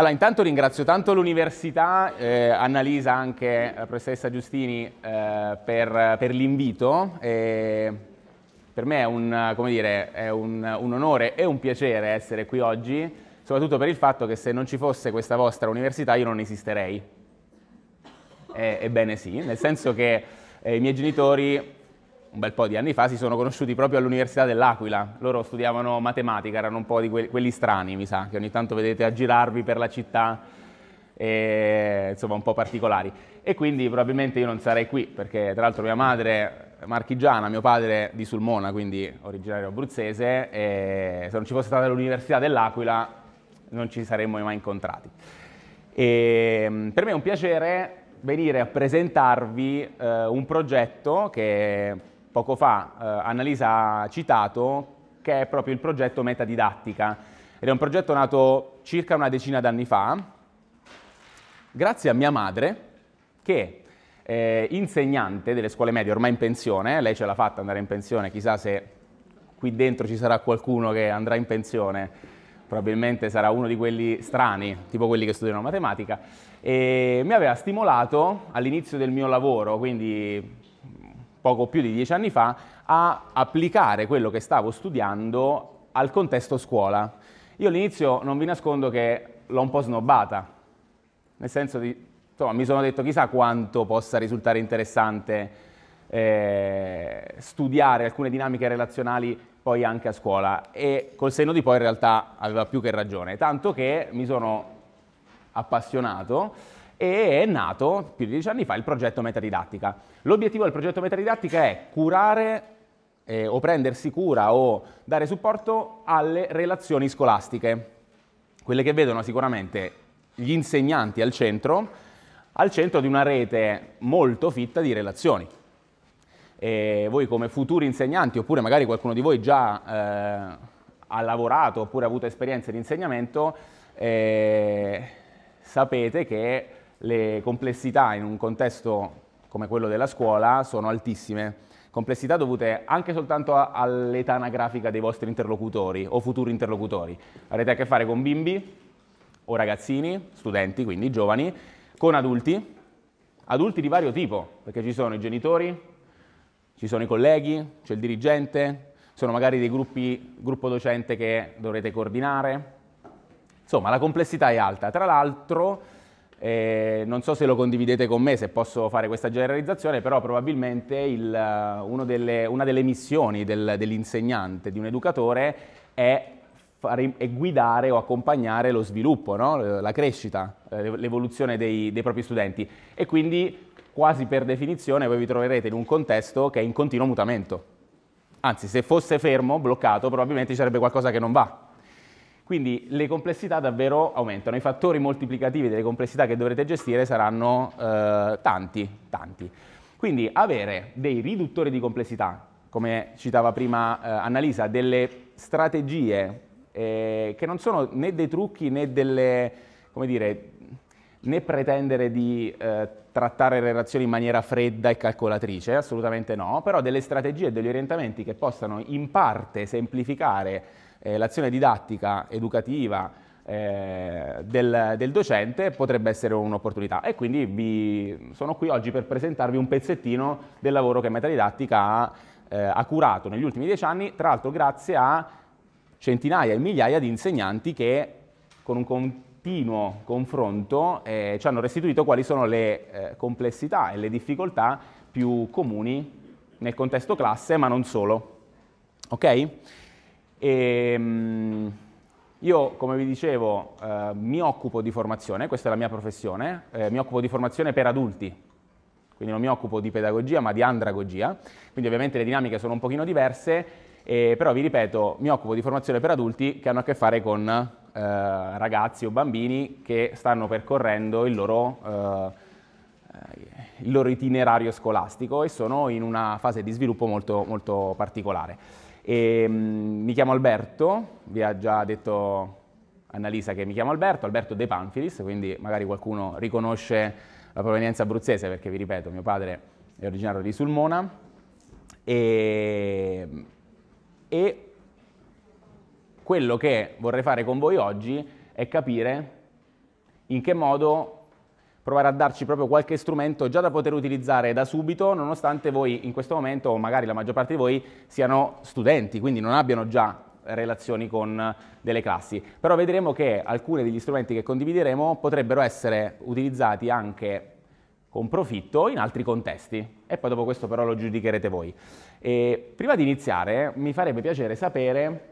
Allora, intanto ringrazio tanto l'università, eh, Annalisa anche, la eh, professoressa Giustini, eh, per, per l'invito. per me è, un, dire, è un, un, onore e un piacere essere qui oggi, soprattutto per il fatto che se non ci fosse questa vostra università io non esisterei. E, ebbene sì, nel senso che eh, i miei genitori un bel po' di anni fa si sono conosciuti proprio all'Università dell'Aquila. Loro studiavano matematica, erano un po' di que quelli strani, mi sa, che ogni tanto vedete a girarvi per la città, e, insomma un po' particolari. E quindi probabilmente io non sarei qui, perché tra l'altro mia madre è marchigiana, mio padre è di Sulmona, quindi originario abruzzese, e se non ci fosse stata l'Università dell'Aquila non ci saremmo mai incontrati. E, ehm, per me è un piacere venire a presentarvi eh, un progetto che poco fa eh, Annalisa ha citato, che è proprio il progetto Metadidattica. Ed è un progetto nato circa una decina d'anni fa, grazie a mia madre, che è eh, insegnante delle scuole medie, ormai in pensione, eh, lei ce l'ha fatta andare in pensione, chissà se qui dentro ci sarà qualcuno che andrà in pensione, probabilmente sarà uno di quelli strani, tipo quelli che studiano matematica, e mi aveva stimolato all'inizio del mio lavoro, quindi poco più di dieci anni fa, a applicare quello che stavo studiando al contesto scuola. Io all'inizio non vi nascondo che l'ho un po' snobbata, nel senso di, insomma, mi sono detto chissà quanto possa risultare interessante eh, studiare alcune dinamiche relazionali poi anche a scuola e col senno di poi in realtà aveva più che ragione, tanto che mi sono appassionato e è nato più di dieci anni fa il progetto Metadidattica. L'obiettivo del progetto Metadidattica è curare eh, o prendersi cura o dare supporto alle relazioni scolastiche, quelle che vedono sicuramente gli insegnanti al centro, al centro di una rete molto fitta di relazioni. E voi come futuri insegnanti, oppure magari qualcuno di voi già eh, ha lavorato oppure ha avuto esperienze di insegnamento, eh, sapete che le complessità in un contesto come quello della scuola sono altissime. Complessità dovute anche soltanto all'età anagrafica dei vostri interlocutori o futuri interlocutori. Avrete a che fare con bimbi o ragazzini, studenti, quindi giovani, con adulti, adulti di vario tipo, perché ci sono i genitori, ci sono i colleghi, c'è il dirigente, sono magari dei gruppi, gruppo docente che dovrete coordinare. Insomma, la complessità è alta. Tra l'altro, eh, non so se lo condividete con me, se posso fare questa generalizzazione, però probabilmente il, eh, delle, una delle missioni del, dell'insegnante, di un educatore, è fare, è guidare o accompagnare lo sviluppo, no? Eh, la crescita, eh, l'evoluzione dei, dei propri studenti. E quindi quasi per definizione voi vi troverete in un contesto che è in continuo mutamento. Anzi, se fosse fermo, bloccato, probabilmente ci sarebbe qualcosa che non va. Quindi le complessità davvero aumentano, i fattori moltiplicativi delle complessità che dovrete gestire saranno eh, tanti, tanti. Quindi avere dei riduttori di complessità, come citava prima eh, Annalisa, delle strategie eh, che non sono né dei trucchi né delle, come dire, né pretendere di eh, trattare relazioni in maniera fredda e calcolatrice, assolutamente no, però delle strategie e degli orientamenti che possano in parte semplificare eh, l'azione didattica, educativa eh, del, del, docente potrebbe essere un'opportunità e quindi vi sono qui oggi per presentarvi un pezzettino del lavoro che Metadidattica ha, eh, ha curato negli ultimi dieci anni, tra l'altro grazie a centinaia e migliaia di insegnanti che con un continuo confronto eh, ci hanno restituito quali sono le eh, complessità e le difficoltà più comuni nel contesto classe, ma non solo. Okay? E, ehm, io, come vi dicevo, eh, mi occupo di formazione, questa è la mia professione, eh, mi occupo di formazione per adulti, quindi non mi occupo di pedagogia ma di andragogia, quindi ovviamente le dinamiche sono un pochino diverse, eh, però vi ripeto, mi occupo di formazione per adulti che hanno a che fare con eh, ragazzi o bambini che stanno percorrendo il loro, eh, il loro, itinerario scolastico e sono in una fase di sviluppo molto, molto particolare. E, um, mi chiamo Alberto, vi ha già detto Annalisa che mi chiamo Alberto, Alberto De Panfilis, quindi magari qualcuno riconosce la provenienza abruzzese perché vi ripeto, mio padre è originario di Sulmona e, mm, e quello che vorrei fare con voi oggi è capire in che modo provare a darci proprio qualche strumento già da poter utilizzare da subito, nonostante voi in questo momento, o magari la maggior parte di voi, siano studenti, quindi non abbiano già relazioni con delle classi. Però vedremo che alcuni degli strumenti che condivideremo potrebbero essere utilizzati anche con profitto in altri contesti e poi dopo questo però lo giudicherete voi. E prima di iniziare mi farebbe piacere sapere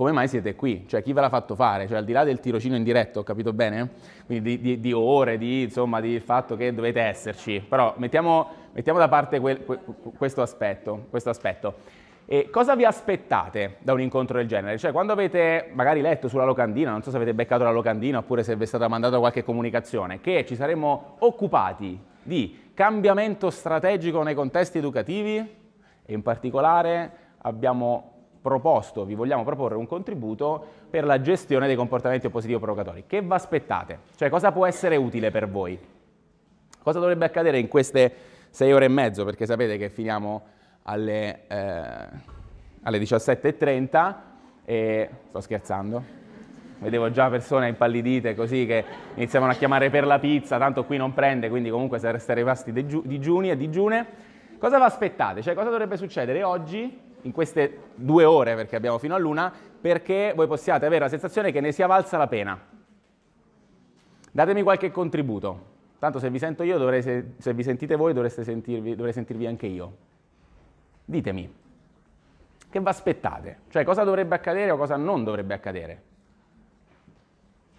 come mai siete qui? Cioè chi ve l'ha fatto fare? Cioè al di là del tirocino in diretto, ho capito bene? Quindi di, di, di ore, di, insomma, di fatto che dovete esserci. Però mettiamo, mettiamo da parte quel, questo aspetto. Questo aspetto. E cosa vi aspettate da un incontro del genere? Cioè, quando avete magari letto sulla locandina, non so se avete beccato la locandina oppure se vi è stata mandata qualche comunicazione, che ci saremmo occupati di cambiamento strategico nei contesti educativi e in particolare abbiamo proposto, vi vogliamo proporre un contributo per la gestione dei comportamenti oppositivo provocatori. Che vi aspettate? Cioè cosa può essere utile per voi? Cosa dovrebbe accadere in queste sei ore e mezzo? Perché sapete che finiamo alle, eh, alle 17.30 e sto scherzando. Vedevo già persone impallidite così che iniziavano a chiamare per la pizza, tanto qui non prende, quindi comunque sareste rimasti digiuni e digiune. Cosa vi aspettate? Cioè cosa dovrebbe succedere oggi in queste due ore, perché abbiamo fino a luna, perché voi possiate avere la sensazione che ne sia valsa la pena. Datemi qualche contributo. Tanto se vi sento io, dovrei, se, se vi sentite voi, sentirvi, dovrei sentirvi anche io. Ditemi, che vi aspettate? Cioè cosa dovrebbe accadere o cosa non dovrebbe accadere?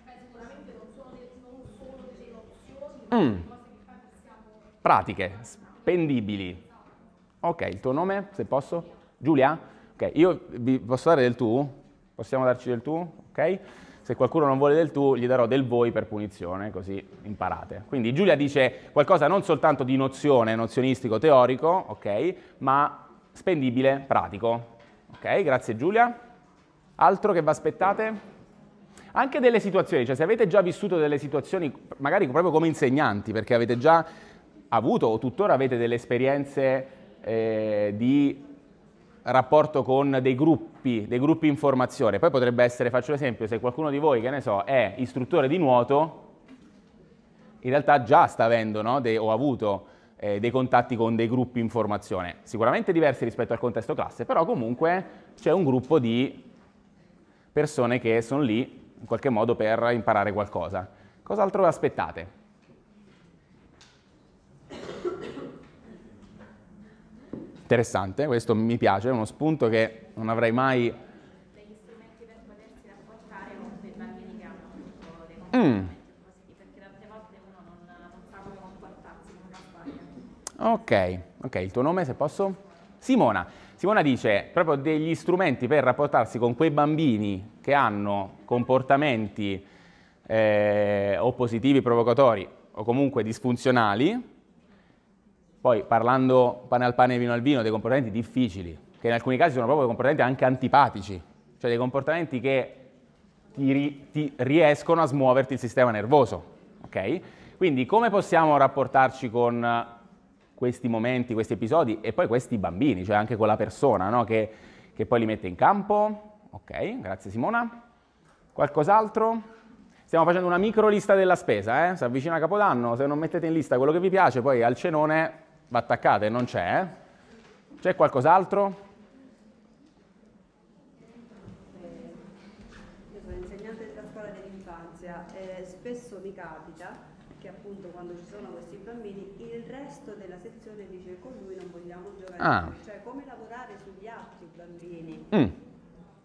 Beh, sicuramente non sono, non sono delle opzioni, mm. cose che mm. siamo... Pratiche, spendibili. Esatto. Ok, il tuo nome, se posso? Sì. Giulia? Ok, io vi posso dare del tu? Possiamo darci del tu? Ok? Se qualcuno non vuole del tu, gli darò del voi per punizione, così imparate. Quindi Giulia dice qualcosa non soltanto di nozione, nozionistico, teorico, ok, ma spendibile, pratico. Ok, grazie Giulia. Altro che vi aspettate? Anche delle situazioni, cioè se avete già vissuto delle situazioni, magari proprio come insegnanti, perché avete già avuto o tuttora avete delle esperienze eh, di rapporto con dei gruppi, dei gruppi in formazione. Poi potrebbe essere, faccio l'esempio, se qualcuno di voi, che ne so, è istruttore di nuoto, in realtà già sta avendo no, de, o ha avuto eh, dei contatti con dei gruppi in formazione, sicuramente diversi rispetto al contesto classe, però comunque c'è un gruppo di persone che sono lì in qualche modo per imparare qualcosa. Cos'altro aspettate? Interessante, questo mi piace, è uno spunto che non avrei mai... Degli strumenti per potersi rapportare con dei bambini che hanno appunto dei mm. comportamenti mm. così, perché tante volte uno non, non sa come comportarsi con una campagna. Ok, ok, il tuo nome se posso? Simona. Simona dice proprio degli strumenti per rapportarsi con quei bambini che hanno comportamenti eh, o positivi provocatori o comunque disfunzionali poi parlando pane al pane e vino al vino, dei comportamenti difficili, che in alcuni casi sono proprio dei comportamenti anche antipatici, cioè dei comportamenti che ti, ri, ti riescono a smuoverti il sistema nervoso. Okay? Quindi come possiamo rapportarci con questi momenti, questi episodi e poi questi bambini, cioè anche con la persona no? che, che poi li mette in campo? Ok, grazie Simona. Qualcos'altro? Stiamo facendo una micro lista della spesa, eh? si avvicina Capodanno, se non mettete in lista quello che vi piace, poi al cenone Battacate non c'è. Eh? C'è qualcos'altro? io sono insegnante della scuola dell'infanzia Eh, spesso mi capita che appunto quando ci sono questi bambini il resto della sezione dice con lui non vogliamo giocare, ah. cioè come lavorare sugli altri bambini mm.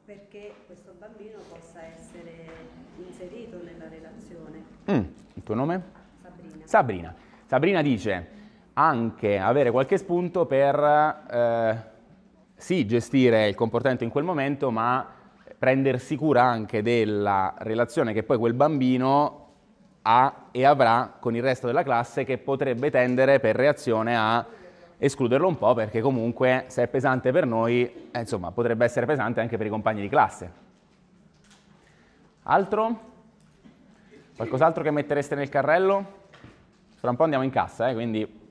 perché questo bambino possa essere inserito nella relazione. Mm. Il tuo nome? Sabrina. Sabrina. Sabrina dice anche avere qualche spunto per eh, sì gestire il comportamento in quel momento, ma prendersi cura anche della relazione che poi quel bambino ha e avrà con il resto della classe che potrebbe tendere per reazione a escluderlo un po' perché comunque se è pesante per noi, eh, insomma, potrebbe essere pesante anche per i compagni di classe. Altro? Qualcos'altro che mettereste nel carrello? Fra un po' andiamo in cassa, eh, quindi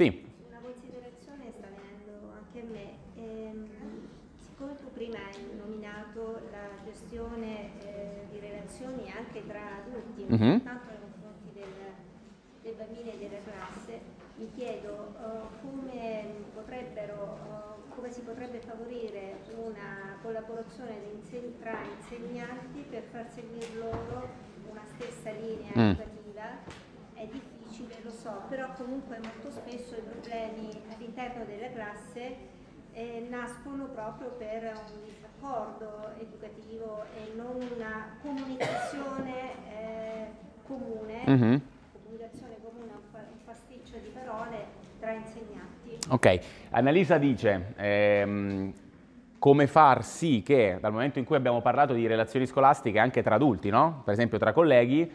sì. Una considerazione sta venendo anche a me. Ehm, siccome tu prima hai nominato la gestione eh, di relazioni anche tra adulti, mm -hmm. tanto nei confronti del, dei bambini e della classe, mi chiedo uh, come, uh, come, si potrebbe favorire una collaborazione tra insegnanti per far seguire loro una stessa linea mm. educativa lo so, però comunque molto spesso i problemi all'interno della classe eh, nascono proprio per un disaccordo educativo e non una comunicazione eh, comune, mm-hmm. comunicazione comune, un pasticcio di parole tra insegnanti. Ok, Annalisa dice... Ehm, come far sì che dal momento in cui abbiamo parlato di relazioni scolastiche anche tra adulti, no? per esempio tra colleghi,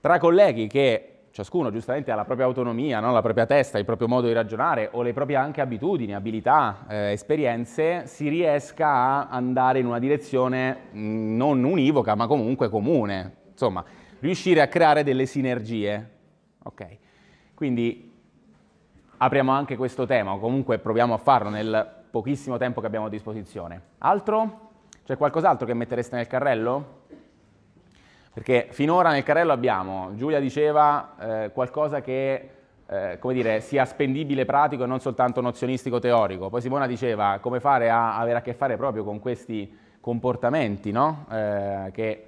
tra colleghi che ciascuno giustamente ha la propria autonomia, no? la propria testa, il proprio modo di ragionare o le proprie anche abitudini, abilità, eh, esperienze, si riesca a andare in una direzione mh, mm, non univoca ma comunque comune. Insomma, riuscire a creare delle sinergie. Ok, Quindi apriamo anche questo tema, o comunque proviamo a farlo nel pochissimo tempo che abbiamo a disposizione. Altro? C'è qualcos'altro che mettereste nel carrello? Perché finora nel carrello abbiamo, Giulia diceva, eh, qualcosa che eh, come dire, sia spendibile pratico e non soltanto nozionistico teorico. Poi Simona diceva come fare a avere a che fare proprio con questi comportamenti no? eh, che eh,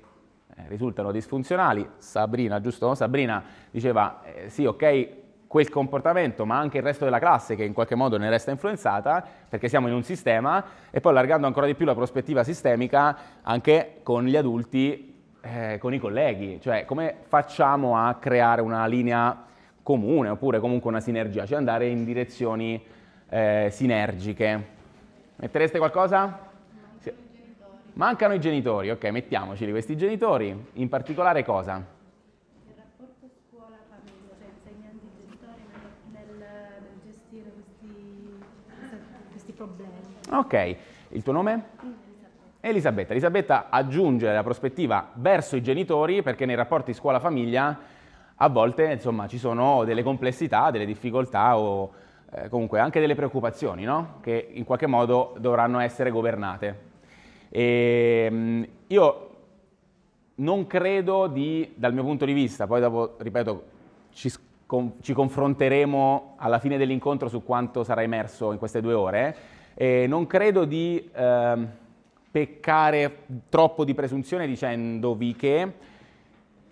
risultano disfunzionali. Sabrina, giusto? Sabrina diceva eh, sì, ok, quel comportamento, ma anche il resto della classe che in qualche modo ne resta influenzata, perché siamo in un sistema, e poi allargando ancora di più la prospettiva sistemica, anche con gli adulti eh, con i colleghi, cioè come facciamo a creare una linea comune oppure comunque una sinergia, cioè andare in direzioni eh, sinergiche. Mettereste qualcosa? Mancano, sì. i Mancano i genitori, ok, mettiamoci questi genitori, in particolare cosa? Il rapporto scuola-famiglia, cioè insegnanti genitori nel, nel, nel gestire questi, questi, problemi. Ok, il tuo nome? Elisabetta. Elisabetta aggiunge la prospettiva verso i genitori perché nei rapporti scuola-famiglia a volte insomma, ci sono delle complessità, delle difficoltà o eh, comunque anche delle preoccupazioni no? che in qualche modo dovranno essere governate. E, ehm, io non credo di, dal mio punto di vista, poi dopo, ripeto, ci, con, ci confronteremo alla fine dell'incontro su quanto sarà emerso in queste due ore, eh, non credo di... Eh, peccare troppo di presunzione dicendovi che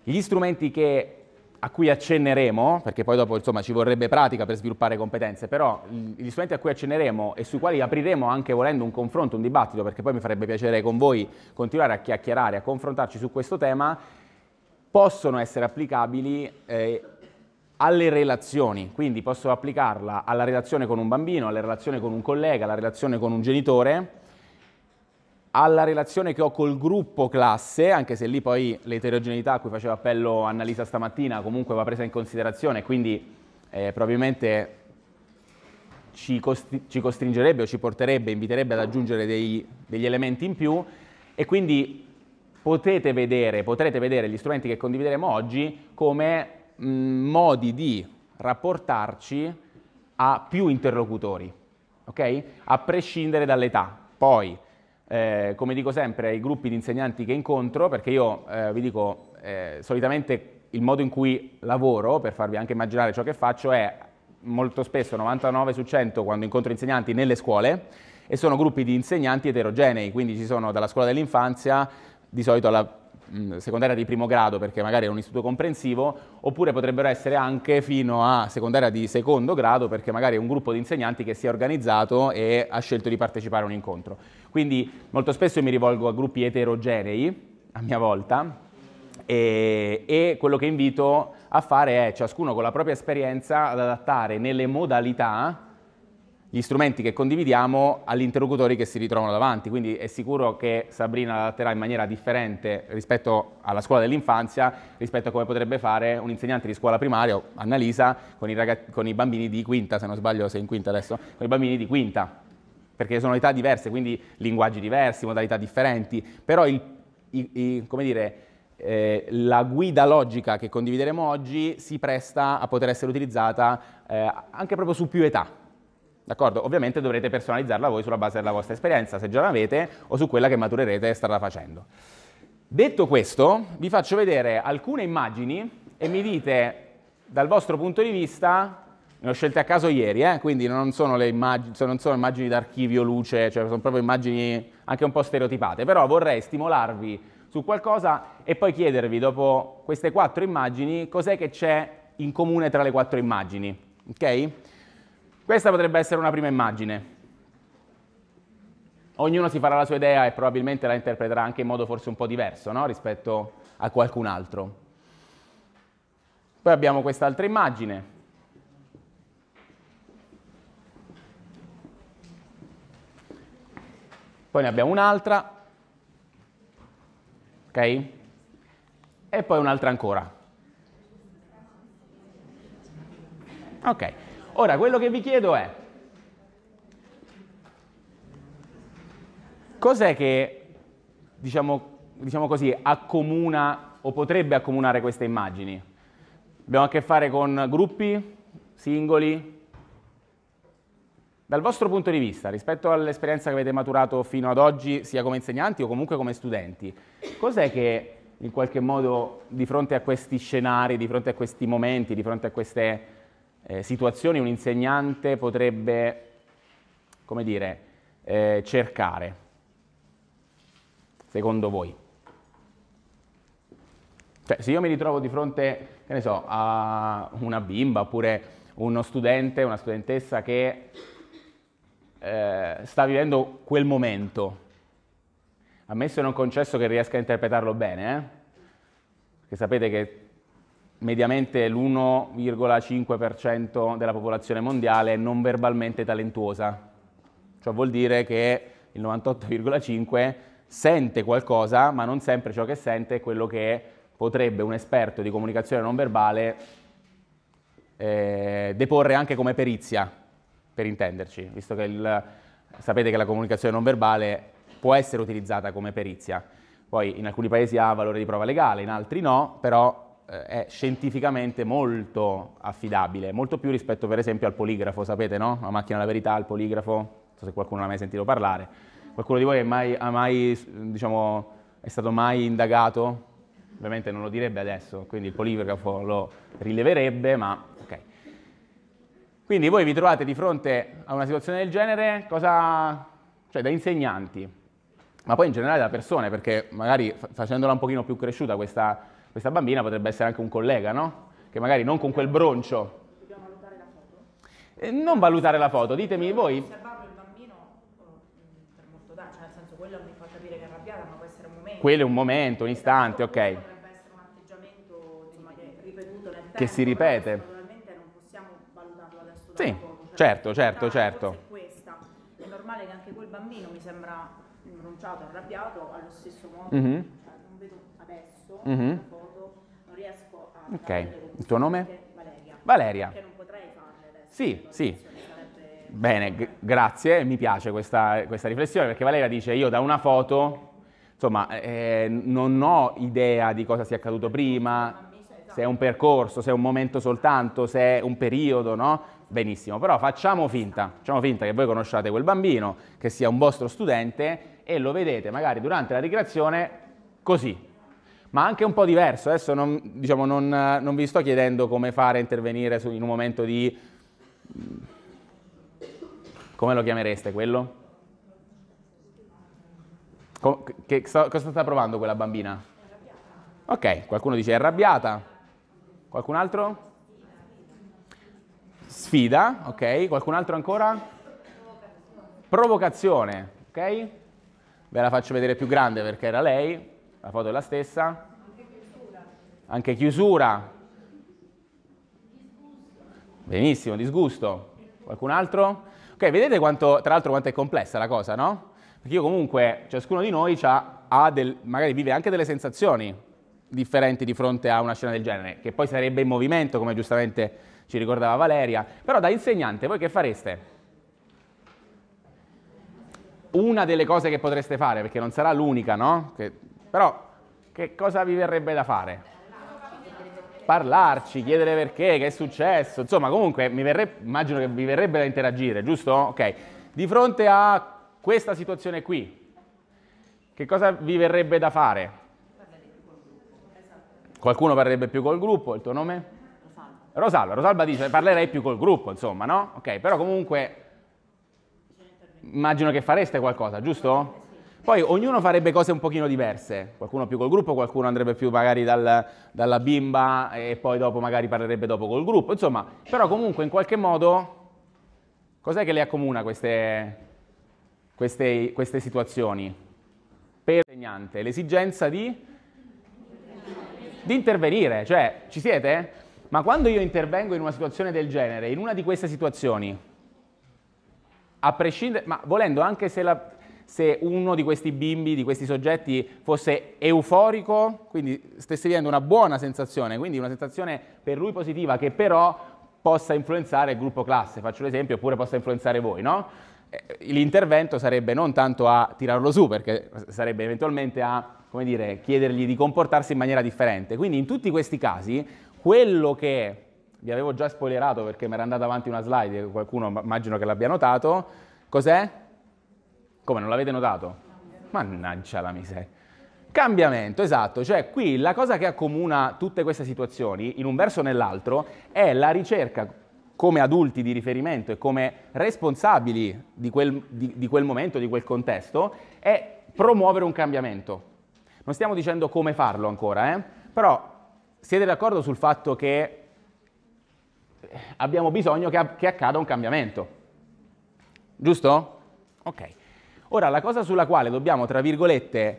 gli strumenti che, a cui accenneremo, perché poi dopo insomma, ci vorrebbe pratica per sviluppare competenze, però gli strumenti a cui accenneremo e sui quali apriremo anche volendo un confronto, un dibattito, perché poi mi farebbe piacere con voi continuare a chiacchierare, a confrontarci su questo tema, possono essere applicabili eh, alle relazioni, quindi posso applicarla alla relazione con un bambino, alla relazione con un collega, alla relazione con un genitore, alla relazione che ho col gruppo classe, anche se lì poi l'eterogeneità a cui faceva appello Annalisa stamattina comunque va presa in considerazione, quindi eh, probabilmente ci, costri ci, costringerebbe o ci porterebbe, inviterebbe ad aggiungere dei, degli elementi in più e quindi potete vedere, potrete vedere gli strumenti che condivideremo oggi come mh, modi di rapportarci a più interlocutori, ok? A prescindere dall'età. Poi eh, come dico sempre ai gruppi di insegnanti che incontro, perché io eh, vi dico, eh, solitamente il modo in cui lavoro, per farvi anche immaginare ciò che faccio, è molto spesso 99 su 100 quando incontro insegnanti nelle scuole e sono gruppi di insegnanti eterogenei, quindi ci sono dalla scuola dell'infanzia, di solito alla mh, mm, secondaria di primo grado perché magari è un istituto comprensivo, oppure potrebbero essere anche fino a secondaria di secondo grado perché magari è un gruppo di insegnanti che si è organizzato e ha scelto di partecipare a un incontro. Quindi molto spesso mi rivolgo a gruppi eterogenei, a mia volta, e, e quello che invito a fare è ciascuno con la propria esperienza ad adattare nelle modalità gli strumenti che condividiamo agli interlocutori che si ritrovano davanti, quindi è sicuro che Sabrina adatterà in maniera differente rispetto alla scuola dell'infanzia, rispetto a come potrebbe fare un insegnante di scuola primaria, Annalisa, con i, ragazzi, con i bambini di quinta, se non sbaglio sei in quinta adesso, con i bambini di quinta, perché sono età diverse, quindi linguaggi diversi, modalità differenti, però il, i, i, come dire, eh, la guida logica che condivideremo oggi si presta a poter essere utilizzata eh, anche proprio su più età, D'accordo? Ovviamente dovrete personalizzarla voi sulla base della vostra esperienza, se già l'avete, o su quella che maturerete e starla facendo. Detto questo, vi faccio vedere alcune immagini e mi dite dal vostro punto di vista, ne ho scelte a caso ieri, eh? quindi non sono, immagini, cioè non sono immagini d'archivio, luce, cioè sono proprio immagini anche un po' stereotipate, però vorrei stimolarvi su qualcosa e poi chiedervi dopo queste quattro immagini cos'è che c'è in comune tra le quattro immagini, ok? Questa potrebbe essere una prima immagine. Ognuno si farà la sua idea e probabilmente la interpreterà anche in modo forse un po' diverso no? rispetto a qualcun altro. Poi abbiamo quest'altra immagine. Poi ne abbiamo un'altra. Ok? E poi un'altra ancora. Ok. Ora, quello che vi chiedo è, cos'è che, diciamo, diciamo così, accomuna o potrebbe accomunare queste immagini? Abbiamo a che fare con gruppi, singoli? Dal vostro punto di vista, rispetto all'esperienza che avete maturato fino ad oggi, sia come insegnanti o comunque come studenti, cos'è che in qualche modo di fronte a questi scenari, di fronte a questi momenti, di fronte a queste eh, situazioni un insegnante potrebbe, come dire, eh, cercare, secondo voi? Cioè, se io mi ritrovo di fronte, che ne so, a una bimba oppure uno studente, una studentessa che eh, sta vivendo quel momento, ammesso e non concesso che riesca a interpretarlo bene, eh? perché sapete che mediamente l'1,5% della popolazione mondiale è non verbalmente talentuosa. Ciò vuol dire che il 98,5% sente qualcosa, ma non sempre ciò che sente è quello che potrebbe un esperto di comunicazione non verbale eh, deporre anche come perizia, per intenderci, visto che il, sapete che la comunicazione non verbale può essere utilizzata come perizia. Poi in alcuni paesi ha valore di prova legale, in altri no, però eh, è scientificamente molto affidabile, molto più rispetto per esempio al poligrafo, sapete no? La macchina della verità, il poligrafo, non so se qualcuno l'ha mai sentito parlare. Qualcuno di voi è, mai, mai, diciamo, è stato mai indagato? Ovviamente non lo direbbe adesso, quindi il poligrafo lo rileverebbe, ma ok. Quindi voi vi trovate di fronte a una situazione del genere, cosa... cioè da insegnanti, ma poi in generale da persone, perché magari facendola un pochino più cresciuta questa questa bambina potrebbe essere anche un collega, no? Che magari non con quel broncio. Dobbiamo valutare la foto? Eh, non valutare la foto, ditemi Dobbiamo voi. Osservarlo il bambino mm, per molto da, cioè nel senso quello mi fa capire che è arrabbiata, ma può essere un momento. Quello è un momento, un istante, ok. Potrebbe essere un atteggiamento insomma, che ripetuto nel tempo. Che si ripete. Naturalmente non possiamo valutarlo adesso Sì, foto, cioè certo, certo, certo. Questa. È normale che anche quel bambino mi sembra imbronciato, arrabbiato allo stesso modo. Mm-hmm. Cioè, non vedo adesso. Mm-hmm Ok, il tuo nome? Valeria. Valeria. Perché non potrei farle adesso. Sì, sì. Sarebbe... Bene, grazie, mi piace questa, questa, riflessione perché Valeria dice io da una foto, insomma, eh, non ho idea di cosa sia accaduto prima, se è un percorso, se è un momento soltanto, se è un periodo, no? Benissimo, però facciamo finta, facciamo finta che voi conosciate quel bambino, che sia un vostro studente e lo vedete magari durante la ricreazione così, ma anche un po' diverso. Adesso non, diciamo, non, non vi sto chiedendo come fare a intervenire su, in un momento di... come lo chiamereste quello? Co- che, so, cosa sta provando quella bambina? Ok, qualcuno dice arrabbiata, qualcun altro? Sfida, ok, qualcun altro ancora? Provocazione, ok? Ve la faccio vedere più grande perché era lei, la foto è la stessa. Anche chiusura. Anche chiusura. Benissimo, disgusto. Qualcun altro? Ok, vedete quanto, tra l'altro quanto è complessa la cosa, no? Perché io comunque, ciascuno di noi ha del, magari vive anche delle sensazioni differenti di fronte a una scena del genere, che poi sarebbe in movimento, come giustamente ci ricordava Valeria. Però da insegnante voi che fareste? Una delle cose che potreste fare, perché non sarà l'unica, no? Che però che cosa vi verrebbe da fare? Parlarci, chiedere perché, che è successo, insomma comunque verrebbe, immagino che vi verrebbe da interagire, giusto? Ok, di fronte a questa situazione qui, che cosa vi verrebbe da fare? Qualcuno parlerebbe più col gruppo, il tuo nome? Rosalba, Rosalba dice parlerei più col gruppo, insomma, no? Ok, però comunque immagino che fareste qualcosa, giusto? Poi ognuno farebbe cose un pochino diverse, qualcuno più col gruppo, qualcuno andrebbe più magari dal, dalla bimba e poi dopo magari parlerebbe dopo col gruppo, insomma, però comunque in qualche modo cos'è che le accomuna queste, queste, queste situazioni? Per l'insegnante, l'esigenza di, di intervenire, cioè ci siete? Ma quando io intervengo in una situazione del genere, in una di queste situazioni, a prescindere, ma volendo anche se la se uno di questi bimbi, di questi soggetti fosse euforico, quindi stesse vivendo una buona sensazione, quindi una sensazione per lui positiva che però possa influenzare il gruppo classe, faccio l'esempio, oppure possa influenzare voi, no? Eh, l'intervento sarebbe non tanto a tirarlo su, perché sarebbe eventualmente a, come dire, chiedergli di comportarsi in maniera differente. Quindi in tutti questi casi, quello che vi avevo già spoilerato perché mi era andata avanti una slide, qualcuno immagino che l'abbia notato, cos'è? Come, non l'avete notato? Mannaggia la miseria. Cambiamento, esatto. Cioè, qui la cosa che accomuna tutte queste situazioni, in un verso o nell'altro, è la ricerca come adulti di riferimento e come responsabili di quel, di, di quel momento, di quel contesto, è promuovere un cambiamento. Non stiamo dicendo come farlo ancora, eh? però siete d'accordo sul fatto che abbiamo bisogno che, che accada un cambiamento? Giusto? Ok. Ora, la cosa sulla quale dobbiamo, tra virgolette,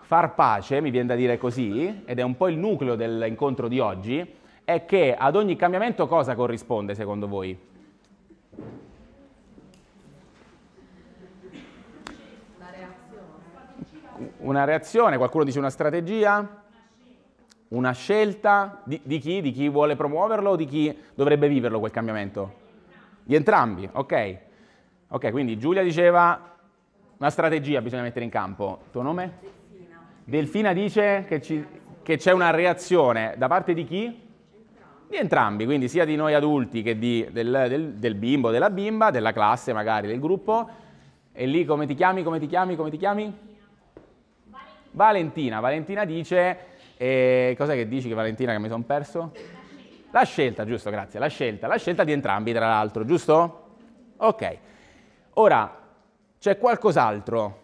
far pace, mi viene da dire così, ed è un po' il nucleo dell'incontro di oggi, è che ad ogni cambiamento cosa corrisponde secondo voi? Una reazione. Una reazione, qualcuno dice una strategia? Una scelta di, di chi? Di chi vuole promuoverlo o di chi dovrebbe viverlo quel cambiamento? Di entrambi, ok. Ok, quindi Giulia diceva una strategia bisogna mettere in campo. Tuo nome? Delfina. Delfina dice che, ci, che c'è una reazione da parte di chi? Di entrambi, quindi sia di noi adulti che di, del, del, del bimbo, della bimba, della classe magari, del gruppo. E lì come ti chiami, come ti chiami, come ti chiami? Valentina. Valentina, Valentina dice... Eh, cos'è che dici che Valentina che mi sono perso? La scelta. La scelta, giusto, grazie. La scelta, la scelta di entrambi, tra l'altro, giusto? Ok. Ora, c'è qualcos'altro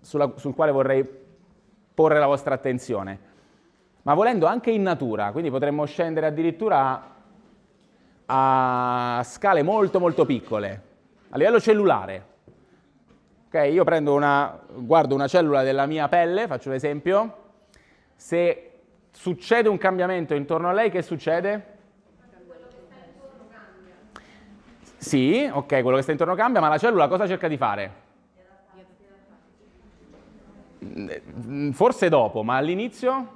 sul quale vorrei porre la vostra attenzione, ma volendo anche in natura, quindi potremmo scendere addirittura a, a scale molto molto piccole, a livello cellulare. Okay, io prendo una, guardo una cellula della mia pelle, faccio un esempio, se succede un cambiamento intorno a lei, che succede? Sì, ok, quello che sta intorno cambia, ma la cellula cosa cerca di fare? Mm, forse dopo, ma all'inizio?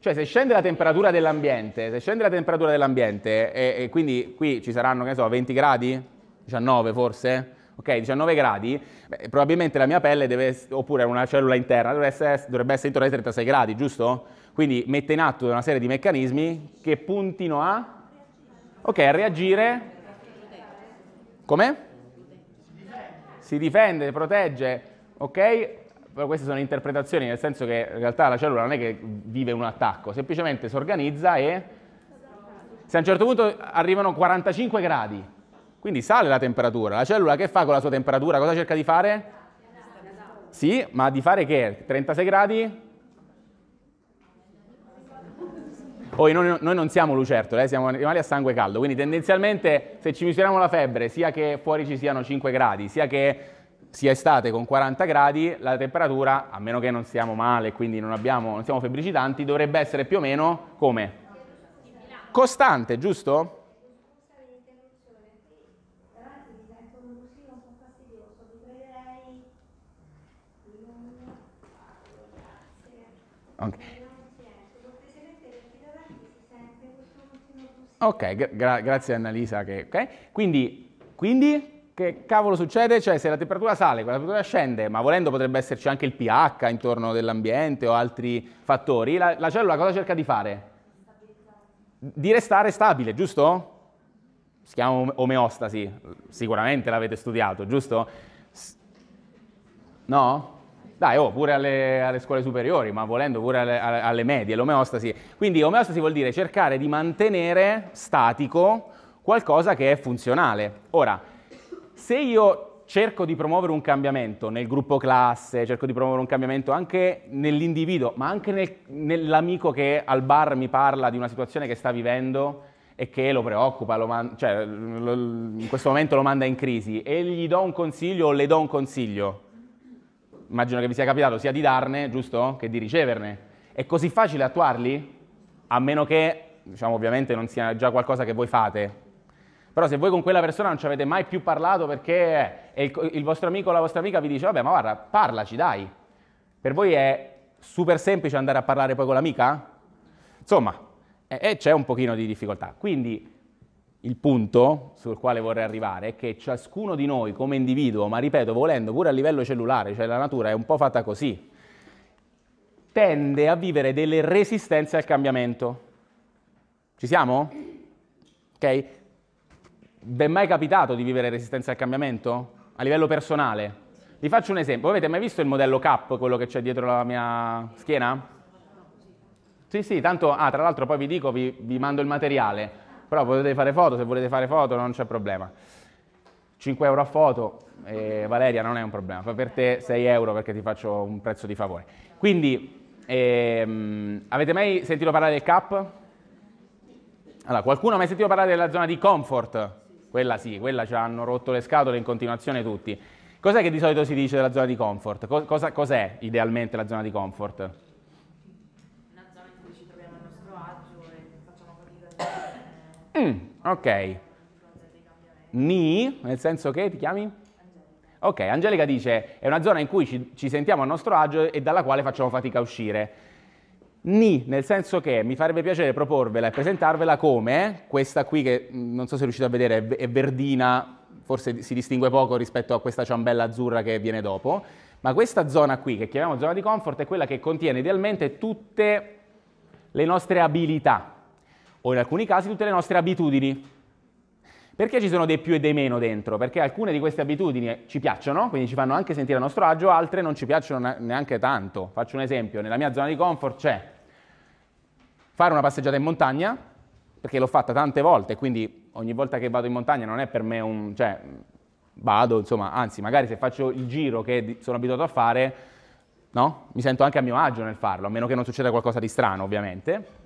Cioè se scende la temperatura dell'ambiente, se scende la temperatura dell'ambiente e, e, quindi qui ci saranno, che ne so, 20 gradi? 19 forse? Ok, 19 gradi, beh, probabilmente la mia pelle deve, oppure una cellula interna dovrebbe essere, dovrebbe essere intorno ai 36 gradi, giusto? Quindi mette in atto una serie di meccanismi che puntino a, Ok, a reagire come? Si difende, protegge, ok? Però queste sono interpretazioni, nel senso che in realtà la cellula non è che vive un attacco, semplicemente si organizza e se a un certo punto arrivano 45 gradi, quindi sale la temperatura, la cellula che fa con la sua temperatura? Cosa cerca di fare? Sì, ma di fare che? 36 gradi? Poi noi, noi non siamo lucertole, eh, siamo animali a sangue caldo, quindi tendenzialmente se ci misuriamo la febbre, sia che fuori ci siano 5 gradi, sia che sia estate con 40 gradi, la temperatura, a meno che non siamo male, quindi non, abbiamo, non siamo febbricitanti, dovrebbe essere più o meno come? Costante, giusto? Okay. Ok, gra grazie Annalisa. Che, okay. Quindi, quindi, che cavolo succede? Cioè se la temperatura sale, quella temperatura scende, ma volendo potrebbe esserci anche il pH intorno dell'ambiente o altri fattori, la, la cellula cosa cerca di fare? Di restare stabile, giusto? Si chiama omeostasi, sicuramente l'avete studiato, giusto? No? Dai, oh, pure alle, alle scuole superiori, ma volendo pure alle, alle medie, l'omeostasi. Quindi omeostasi vuol dire cercare di mantenere statico qualcosa che è funzionale. Ora, se io cerco di promuovere un cambiamento nel gruppo classe, cerco di promuovere un cambiamento anche nell'individuo, ma anche nel, nell'amico che al bar mi parla di una situazione che sta vivendo e che lo preoccupa, lo man- cioè, lo, in questo momento lo manda in crisi e gli do un consiglio o le do un consiglio immagino che vi sia capitato sia di darne, giusto, che di riceverne. È così facile attuarli? A meno che, diciamo, ovviamente non sia già qualcosa che voi fate. Però se voi con quella persona non ci avete mai più parlato perché il, il vostro amico o la vostra amica vi dice, vabbè, ma guarda, parlaci, dai. Per voi è super semplice andare a parlare poi con l'amica? Insomma, e, e c'è un pochino di difficoltà. Quindi il punto sul quale vorrei arrivare è che ciascuno di noi come individuo, ma ripeto, volendo pure a livello cellulare, cioè la natura è un po' fatta così, tende a vivere delle resistenze al cambiamento. Ci siamo? Ok? Vi è mai capitato di vivere resistenze al cambiamento? A livello personale? Vi faccio un esempio. Avete mai visto il modello CAP, quello che c'è dietro la mia schiena? Sì, sì, tanto, ah, tra l'altro poi vi dico, vi, vi mando il materiale però potete fare foto, se volete fare foto non c'è problema. 5 euro a foto, eh, Valeria non è un problema, fa per te 6 euro perché ti faccio un prezzo di favore. Quindi, ehm, avete mai sentito parlare del CAP? Allora, qualcuno ha mai sentito parlare della zona di comfort? Quella sì, quella ci hanno rotto le scatole in continuazione tutti. Cos'è che di solito si dice della zona di comfort? Cosa, cos'è idealmente la zona di comfort? Mm, ok. Ni, nel senso che ti chiami? Ok, Angelica dice è una zona in cui ci, ci, sentiamo a nostro agio e dalla quale facciamo fatica a uscire. Ni, nel senso che mi farebbe piacere proporvela e presentarvela come questa qui che mm, non so se riuscite a vedere, è verdina, forse si distingue poco rispetto a questa ciambella azzurra che viene dopo, ma questa zona qui che chiamiamo zona di comfort è quella che contiene idealmente tutte le nostre abilità, o in alcuni casi tutte le nostre abitudini. Perché ci sono dei più e dei meno dentro? Perché alcune di queste abitudini ci piacciono, quindi ci fanno anche sentire a nostro agio, altre non ci piacciono neanche tanto. Faccio un esempio, nella mia zona di comfort c'è fare una passeggiata in montagna, perché l'ho fatta tante volte, quindi ogni volta che vado in montagna non è per me un... cioè vado, insomma, anzi magari se faccio il giro che sono abituato a fare, no? Mi sento anche a mio agio nel farlo, a meno che non succeda qualcosa di strano ovviamente.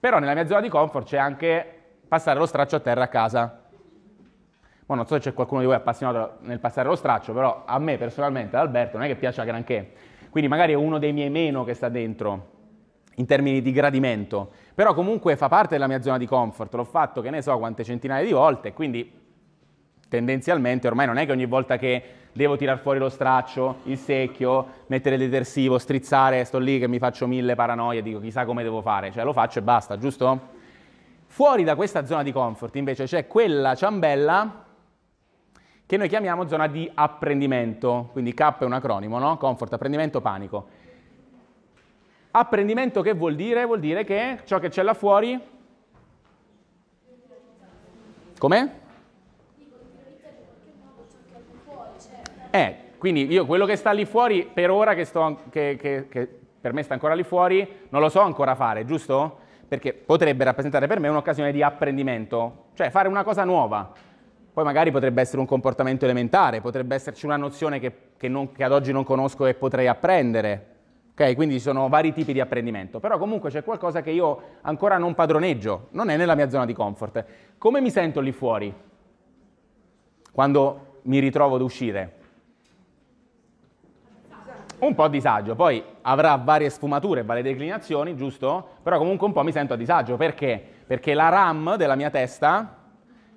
Però nella mia zona di comfort c'è anche passare lo straccio a terra a casa. Bon, non so se c'è qualcuno di voi appassionato nel passare lo straccio, però a me personalmente, ad Alberto, non è che piaccia granché. Quindi magari è uno dei miei meno che sta dentro in termini di gradimento, però comunque fa parte della mia zona di comfort, l'ho fatto che ne so quante centinaia di volte, quindi tendenzialmente ormai non è che ogni volta che devo tirar fuori lo straccio, il secchio, mettere il detersivo, strizzare, sto lì che mi faccio mille paranoie, dico chissà come devo fare, cioè lo faccio e basta, giusto? Fuori da questa zona di comfort invece c'è quella ciambella che noi chiamiamo zona di apprendimento, quindi K è un acronimo, no? Comfort, apprendimento, panico. Apprendimento che vuol dire? Vuol dire che ciò che c'è là fuori... Com'è? Eh, quindi io quello che sta lì fuori, per ora che, sto, che, che, che per me sta ancora lì fuori, non lo so ancora fare, giusto? Perché potrebbe rappresentare per me un'occasione di apprendimento, cioè fare una cosa nuova. Poi magari potrebbe essere un comportamento elementare, potrebbe esserci una nozione che, che, non, che ad oggi non conosco e potrei apprendere. Ok, Quindi ci sono vari tipi di apprendimento, però comunque c'è qualcosa che io ancora non padroneggio, non è nella mia zona di comfort. Come mi sento lì fuori quando mi ritrovo ad uscire? un po' a disagio, poi avrà varie sfumature, varie declinazioni, giusto? Però comunque un po' mi sento a disagio, perché? Perché la RAM della mia testa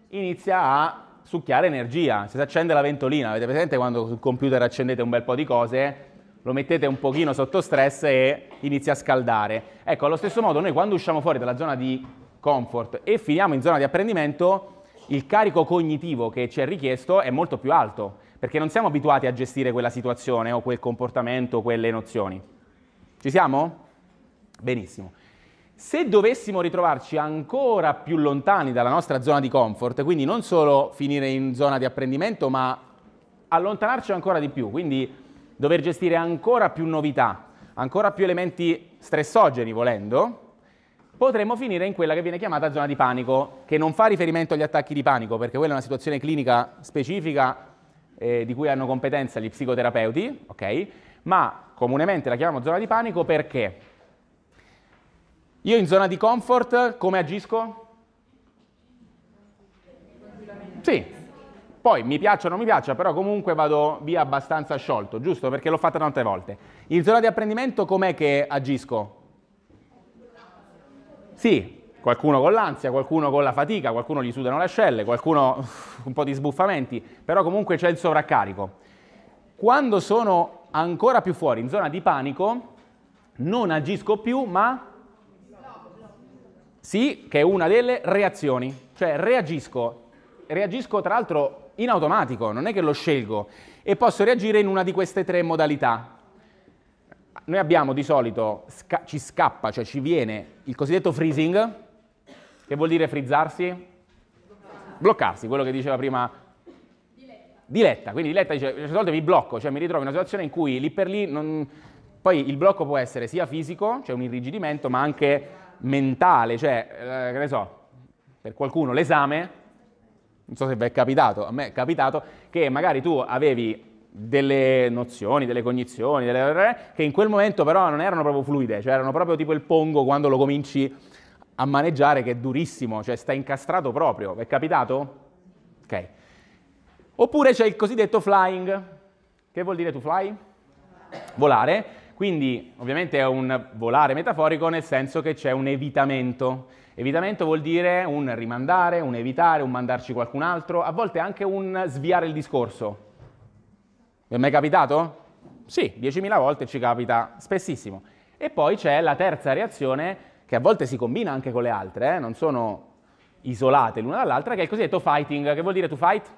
inizia a succhiare energia, se si accende la ventolina, avete presente quando sul computer accendete un bel po' di cose, lo mettete un pochino sotto stress e inizia a scaldare. Ecco, allo stesso modo noi quando usciamo fuori dalla zona di comfort e finiamo in zona di apprendimento, il carico cognitivo che ci è richiesto è molto più alto perché non siamo abituati a gestire quella situazione o quel comportamento, o quelle nozioni. Ci siamo? Benissimo. Se dovessimo ritrovarci ancora più lontani dalla nostra zona di comfort, quindi non solo finire in zona di apprendimento, ma allontanarci ancora di più, quindi dover gestire ancora più novità, ancora più elementi stressogeni volendo, potremmo finire in quella che viene chiamata zona di panico, che non fa riferimento agli attacchi di panico, perché quella è una situazione clinica specifica eh, di cui hanno competenza gli psicoterapeuti, ok? Ma comunemente la chiamiamo zona di panico perché io in zona di comfort come agisco? Sì, poi mi piaccia o non mi piaccia, però comunque vado via abbastanza sciolto, giusto? Perché l'ho fatta tante volte. In zona di apprendimento com'è che agisco? Sì, qualcuno con l'ansia, qualcuno con la fatica, qualcuno gli sudano le ascelle, qualcuno un po' di sbuffamenti, però comunque c'è il sovraccarico. Quando sono ancora più fuori, in zona di panico, non agisco più, ma sì, che è una delle reazioni, cioè reagisco, reagisco tra l'altro in automatico, non è che lo scelgo, e posso reagire in una di queste tre modalità. Noi abbiamo di solito, sca- ci scappa, cioè ci viene il cosiddetto freezing, che vuol dire frizzarsi? Bloccarsi, Bloccarsi quello che diceva prima Diletta. Diletta, quindi Diletta dice, certe volte mi blocco, cioè mi ritrovo in una situazione in cui lì per lì non... Poi il blocco può essere sia fisico, cioè un irrigidimento, ma anche mentale, cioè, eh, che ne so, per qualcuno l'esame, non so se vi è capitato, a me è capitato, che magari tu avevi delle nozioni, delle cognizioni, delle... che in quel momento però non erano proprio fluide, cioè erano proprio tipo il pongo quando lo cominci a maneggiare che è durissimo, cioè sta incastrato proprio. è capitato? Ok. Oppure c'è il cosiddetto flying. Che vuol dire to fly? Volare. Quindi ovviamente è un volare metaforico nel senso che c'è un evitamento. Evitamento vuol dire un rimandare, un evitare, un mandarci qualcun altro, a volte anche un sviare il discorso. Vi è mai capitato? Sì, 10.000 volte ci capita spessissimo. E poi c'è la terza reazione che a volte si combina anche con le altre, eh, non sono isolate l'una dall'altra, che è il cosiddetto fighting, che vuol dire to fight?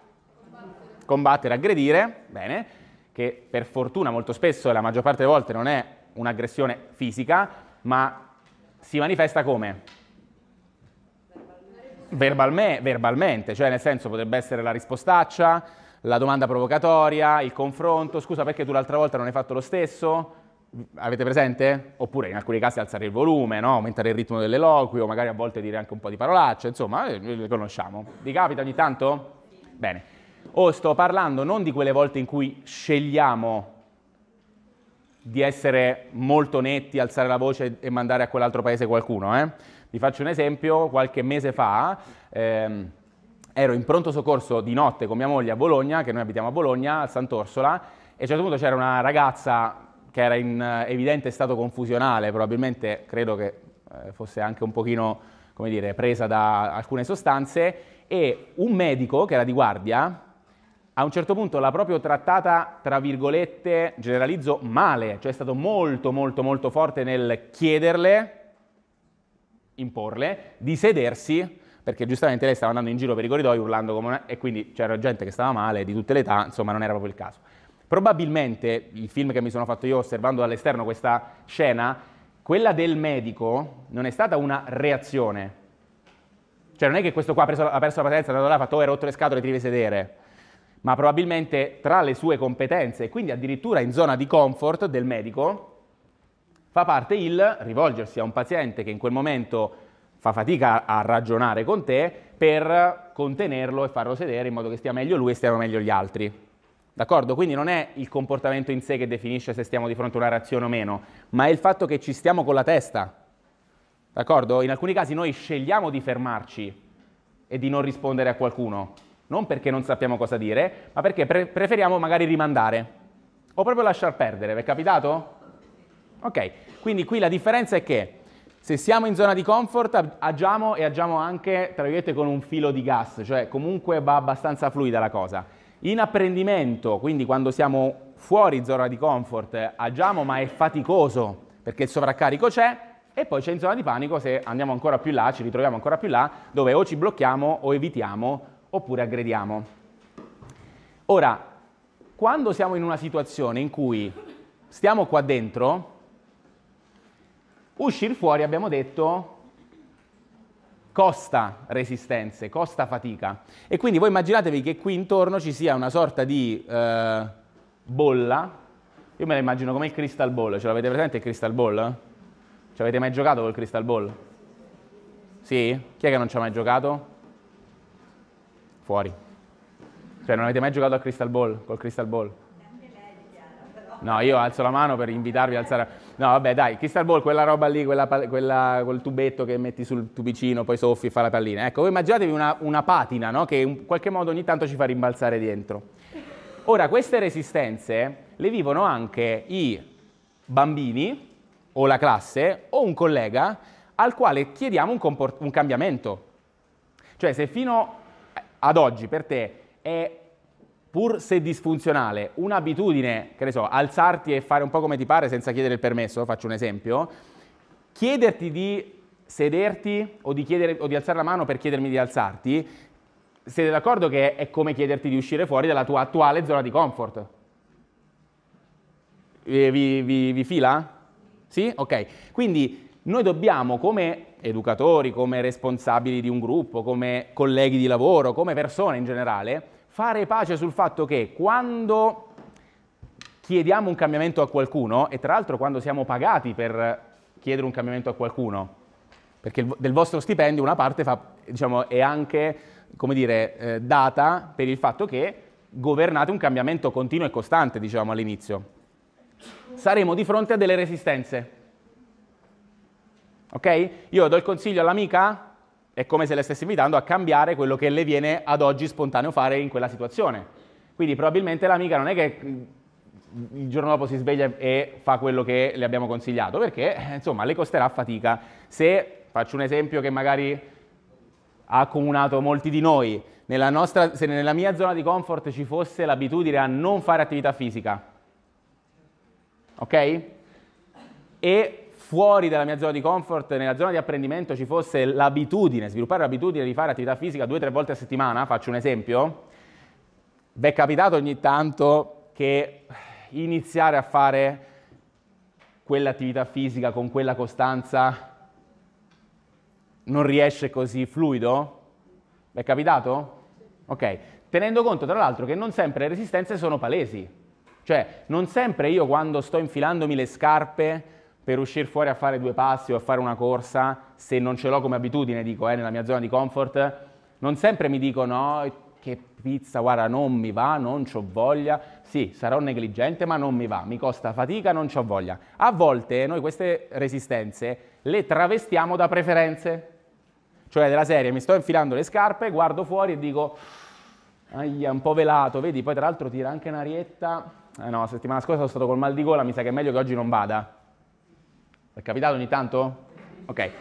Combattere. Combattere, aggredire, bene, che per fortuna molto spesso e la maggior parte delle volte non è un'aggressione fisica, ma si manifesta come? Verbalme, verbalmente, cioè nel senso potrebbe essere la rispostaccia, la domanda provocatoria, il confronto, scusa perché tu l'altra volta non hai fatto lo stesso, avete presente? Oppure in alcuni casi alzare il volume, no? aumentare il ritmo dell'eloquio, magari a volte dire anche un po' di parolacce, insomma, eh, le conosciamo. Vi capita ogni tanto? Bene. O sto parlando non di quelle volte in cui scegliamo di essere molto netti, alzare la voce e mandare a quell'altro paese qualcuno. Eh? Vi faccio un esempio, qualche mese fa ehm, ero in pronto soccorso di notte con mia moglie a Bologna, che noi abitiamo a Bologna, a Sant'Orsola, e a un certo punto c'era una ragazza che era in eh, evidente stato confusionale, probabilmente credo che eh, fosse anche un pochino, come dire, presa da alcune sostanze, e un medico che era di guardia, a un certo punto l'ha proprio trattata, tra virgolette, generalizzo, male, cioè è stato molto molto molto forte nel chiederle, imporle, di sedersi, perché giustamente lei stava andando in giro per i corridoi urlando come una... e quindi c'era gente che stava male di tutte le età, insomma non era proprio il caso. Probabilmente il film che mi sono fatto io osservando dall'esterno questa scena, quella del medico non è stata una reazione. Cioè non è che questo qua ha, preso, ha perso la pazienza, è andato là, ha fatto, oh, hai rotto le scatole, ti devi sedere. Ma probabilmente tra le sue competenze, quindi addirittura in zona di comfort del medico, fa parte il rivolgersi a un paziente che in quel momento fa fatica a ragionare con te per contenerlo e farlo sedere in modo che stia meglio lui e stiano meglio gli altri. D'accordo? Quindi non è il comportamento in sé che definisce se stiamo di fronte a una reazione o meno, ma è il fatto che ci stiamo con la testa. D'accordo? In alcuni casi noi scegliamo di fermarci e di non rispondere a qualcuno, non perché non sappiamo cosa dire, ma perché pre- preferiamo magari rimandare o proprio lasciar perdere. Vi è capitato? Ok, quindi qui la differenza è che se siamo in zona di comfort agiamo e agiamo anche, tra virgolette, con un filo di gas, cioè comunque va abbastanza fluida la cosa. In apprendimento, quindi quando siamo fuori zona di comfort, agiamo ma è faticoso perché il sovraccarico c'è, e poi c'è in zona di panico se andiamo ancora più là, ci ritroviamo ancora più là, dove o ci blocchiamo o evitiamo oppure aggrediamo. Ora, quando siamo in una situazione in cui stiamo qua dentro, uscire fuori abbiamo detto costa resistenze, costa fatica. E quindi voi immaginatevi che qui intorno ci sia una sorta di eh, bolla, io me la immagino come il crystal ball, ce l'avete presente il crystal ball? Ci avete mai giocato col crystal ball? Sì? Chi è che non ci ha mai giocato? Fuori. Cioè non avete mai giocato al crystal ball, col crystal ball? No, io alzo la mano per invitarvi a alzare. No, vabbè, dai, Crystal Ball, quella roba lì, quella, quella, quel tubetto che metti sul tubicino, poi soffi e fa la pallina. Ecco, voi immaginatevi una, una patina, no? Che in qualche modo ogni tanto ci fa rimbalzare dentro. Ora, queste resistenze le vivono anche i bambini o la classe o un collega al quale chiediamo un, un cambiamento. Cioè, se fino ad oggi per te è pur se disfunzionale, un'abitudine, che ne so, alzarti e fare un po' come ti pare senza chiedere il permesso, faccio un esempio, chiederti di sederti o di, chiedere, o di alzare la mano per chiedermi di alzarti, siete d'accordo che è come chiederti di uscire fuori dalla tua attuale zona di comfort? Vi, vi, vi fila? Sì? Ok. Quindi noi dobbiamo come educatori, come responsabili di un gruppo, come colleghi di lavoro, come persone in generale, fare pace sul fatto che quando chiediamo un cambiamento a qualcuno, e tra l'altro quando siamo pagati per chiedere un cambiamento a qualcuno, perché del vostro stipendio una parte fa, diciamo, è anche dire, eh, data per il fatto che governate un cambiamento continuo e costante, diciamo, all'inizio. Saremo di fronte a delle resistenze. Ok? Io do il consiglio all'amica è come se le stesse invitando a cambiare quello che le viene ad oggi spontaneo fare in quella situazione. Quindi probabilmente l'amica non è che mm, il giorno dopo si sveglia e fa quello che le abbiamo consigliato, perché eh, insomma le costerà fatica. Se, faccio un esempio che magari ha accomunato molti di noi, nella nostra, se nella mia zona di comfort ci fosse l'abitudine a non fare attività fisica, ok? E fuori dalla mia zona di comfort, nella zona di apprendimento ci fosse l'abitudine, sviluppare l'abitudine di fare attività fisica due o tre volte a settimana, faccio un esempio, vi è capitato ogni tanto che iniziare a fare quell'attività fisica con quella costanza non riesce così fluido? Vi è capitato? Ok, tenendo conto tra l'altro che non sempre le resistenze sono palesi, cioè non sempre io quando sto infilandomi le scarpe per uscire fuori a fare due passi o a fare una corsa, se non ce l'ho come abitudine, dico, eh, nella mia zona di comfort, non sempre mi dico no, oh, che pizza, guarda, non mi va, non ho voglia. Sì, sarò negligente, ma non mi va, mi costa fatica, non ho voglia. A volte noi queste resistenze le travestiamo da preferenze. Cioè della serie, mi sto infilando le scarpe, guardo fuori e dico, ahia, un po' velato, vedi, poi tra l'altro tira anche un'arietta. Eh no, settimana scorsa sono stato col mal di gola, mi sa che è meglio che oggi non vada. È capitato ogni tanto? Ok.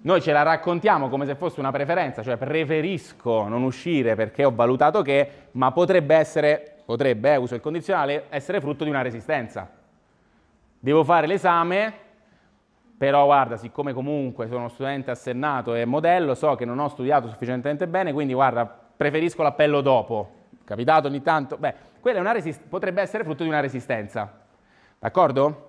Noi ce la raccontiamo come se fosse una preferenza, cioè preferisco non uscire perché ho valutato che, ma potrebbe essere, potrebbe, eh, uso il condizionale, essere frutto di una resistenza. Devo fare l'esame, però guarda, siccome comunque sono studente assennato e modello, so che non ho studiato sufficientemente bene, quindi guarda, preferisco l'appello dopo. Capitato ogni tanto? Beh, quella è una potrebbe essere frutto di una resistenza. D'accordo?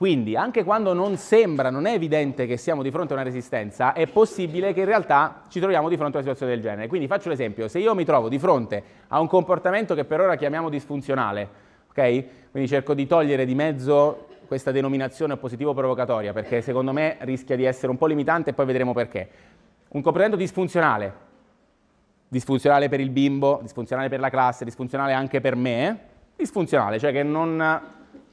Quindi anche quando non sembra, non è evidente che siamo di fronte a una resistenza, è possibile che in realtà ci troviamo di fronte a una situazione del genere. Quindi faccio l'esempio, se io mi trovo di fronte a un comportamento che per ora chiamiamo disfunzionale, ok? Quindi cerco di togliere di mezzo questa denominazione positivo provocatoria, perché secondo me rischia di essere un po' limitante e poi vedremo perché. Un comportamento disfunzionale, disfunzionale per il bimbo, disfunzionale per la classe, disfunzionale anche per me, eh? disfunzionale, cioè che non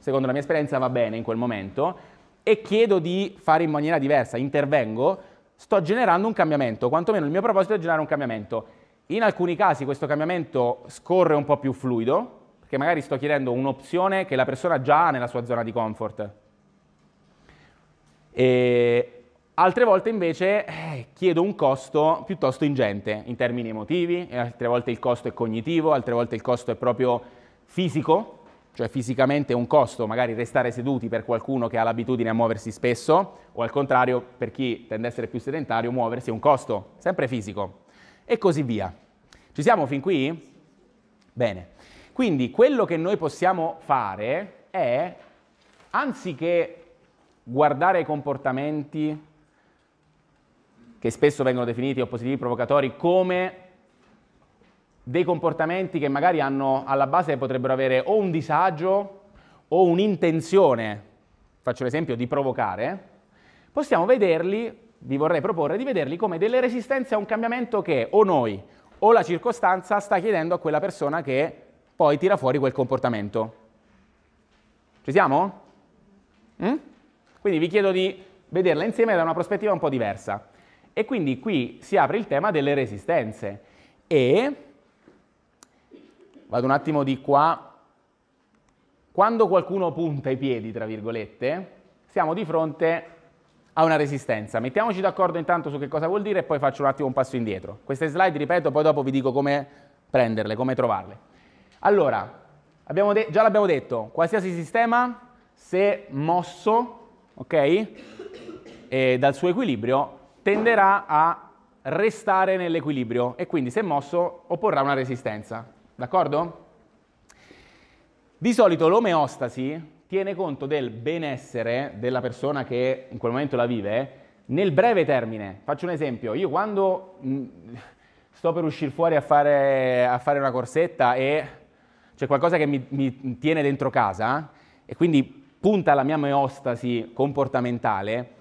secondo la mia esperienza va bene in quel momento, e chiedo di fare in maniera diversa, intervengo, sto generando un cambiamento, quantomeno il mio proposito è generare un cambiamento. In alcuni casi questo cambiamento scorre un po' più fluido, perché magari sto chiedendo un'opzione che la persona già ha nella sua zona di comfort. E altre volte invece eh, chiedo un costo piuttosto ingente in termini emotivi, altre volte il costo è cognitivo, altre volte il costo è proprio fisico, cioè fisicamente è un costo magari restare seduti per qualcuno che ha l'abitudine a muoversi spesso, o al contrario per chi tende ad essere più sedentario muoversi è un costo, sempre fisico, e così via. Ci siamo fin qui? Bene, quindi quello che noi possiamo fare è, anziché guardare i comportamenti che spesso vengono definiti o positivi provocatori come dei comportamenti che magari hanno alla base potrebbero avere o un disagio o un'intenzione, faccio l'esempio, di provocare, possiamo vederli, vi vorrei proporre di vederli come delle resistenze a un cambiamento che o noi o la circostanza sta chiedendo a quella persona che poi tira fuori quel comportamento. Ci siamo? Mm? Quindi vi chiedo di vederla insieme da una prospettiva un po' diversa. E quindi qui si apre il tema delle resistenze e vado un attimo di qua, quando qualcuno punta i piedi, tra virgolette, siamo di fronte a una resistenza. Mettiamoci d'accordo intanto su che cosa vuol dire e poi faccio un attimo un passo indietro. Queste slide, ripeto, poi dopo vi dico come prenderle, come trovarle. Allora, già l'abbiamo detto, qualsiasi sistema, se mosso, ok, dal suo equilibrio, tenderà a restare nell'equilibrio e quindi se mosso opporrà una resistenza. D'accordo? Di solito l'omeostasi tiene conto del benessere della persona che in quel momento la vive nel breve termine. Faccio un esempio, io quando mh, mm, sto per uscire fuori a fare, a fare una corsetta e c'è qualcosa che mi, mi tiene dentro casa e quindi punta la mia meostasi comportamentale,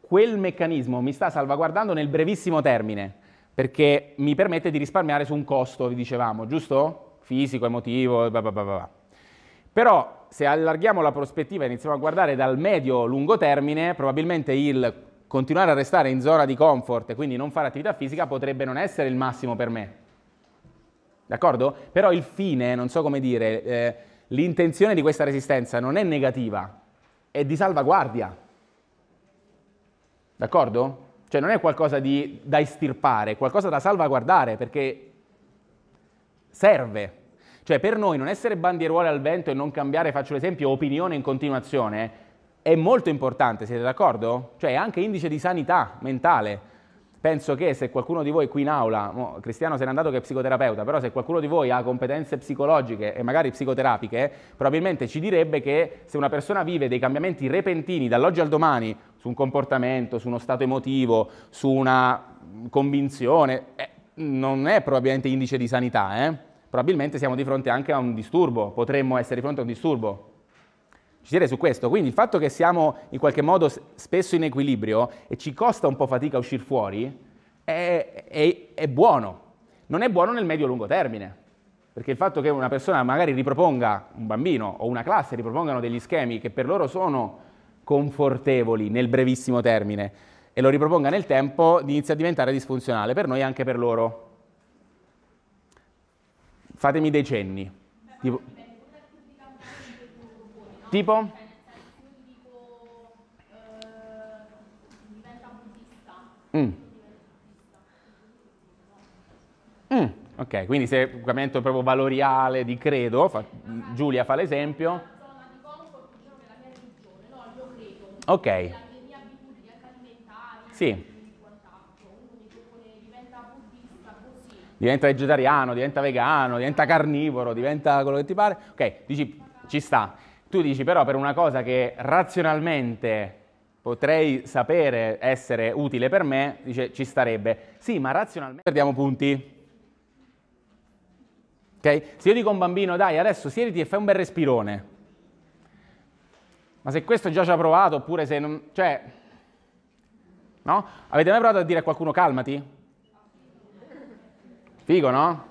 quel meccanismo mi sta salvaguardando nel brevissimo termine perché mi permette di risparmiare su un costo, vi dicevamo, giusto? Fisico, emotivo, bla bla bla bla. Però se allarghiamo la prospettiva e iniziamo a guardare dal medio-lungo termine, probabilmente il continuare a restare in zona di comfort e quindi non fare attività fisica potrebbe non essere il massimo per me. D'accordo? Però il fine, non so come dire, eh, l'intenzione di questa resistenza non è negativa, è di salvaguardia. D'accordo? Cioè non è qualcosa di, da estirpare, è qualcosa da salvaguardare perché serve. Cioè per noi non essere bandieruole al vento e non cambiare, faccio l'esempio, opinione in continuazione, è molto importante, siete d'accordo? Cioè è anche indice di sanità mentale. Penso che se qualcuno di voi qui in aula, oh, Cristiano se n'è andato che è psicoterapeuta, però se qualcuno di voi ha competenze psicologiche e magari psicoterapiche, probabilmente ci direbbe che se una persona vive dei cambiamenti repentini dall'oggi al domani su un comportamento, su uno stato emotivo, su una mm, convinzione, eh, non è probabilmente indice di sanità, eh? probabilmente siamo di fronte anche a un disturbo, potremmo essere di fronte a un disturbo. Ci direi su questo, quindi il fatto che siamo in qualche modo spesso in equilibrio e ci costa un po' fatica uscire fuori è, è, è buono, non è buono nel medio-lungo termine, perché il fatto che una persona magari riproponga, un bambino o una classe ripropongano degli schemi che per loro sono confortevoli nel brevissimo termine e lo riproponga nel tempo, inizia a diventare disfunzionale per noi e anche per loro. Fatemi dei cenni. Tipo? tipo? Mm. Mm. Ok, quindi se un cambiamento proprio valoriale di credo, fa, Giulia fa l'esempio. Ok. Sì. diventa vegetariano, diventa vegano, diventa carnivoro, diventa quello che ti pare. Ok, dici, ci sta. Tu dici però per una cosa che razionalmente potrei sapere essere utile per me, dice, ci starebbe. Sì, ma razionalmente perdiamo punti. Ok? Se io dico a un bambino, dai, adesso siediti e fai un bel respirone, ma se questo già ci ha provato, oppure se non... cioè... No? Avete mai provato a dire a qualcuno calmati? Figo, no?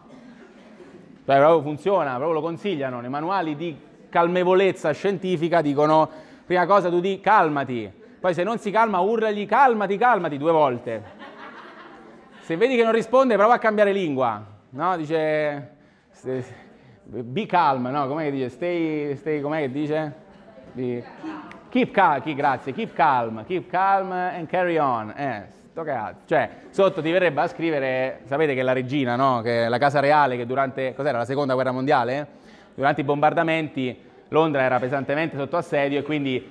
Cioè, proprio funziona, proprio lo consigliano. Nei manuali di calmevolezza scientifica dicono, prima cosa tu di calmati, poi se non si calma urlagli calmati, calmati due volte. Se vedi che non risponde prova a cambiare lingua, no? Dice, be calm, no? Com'è che dice? Stay, stay com'è che dice? di... Keep calm, chi, grazie, keep calm, keep calm and carry on. Eh, sto cazzo. Cioè, sotto ti verrebbe a scrivere, sapete che la regina, no? Che la casa reale che durante, cos'era, la seconda guerra mondiale? Durante i bombardamenti Londra era pesantemente sotto assedio e quindi,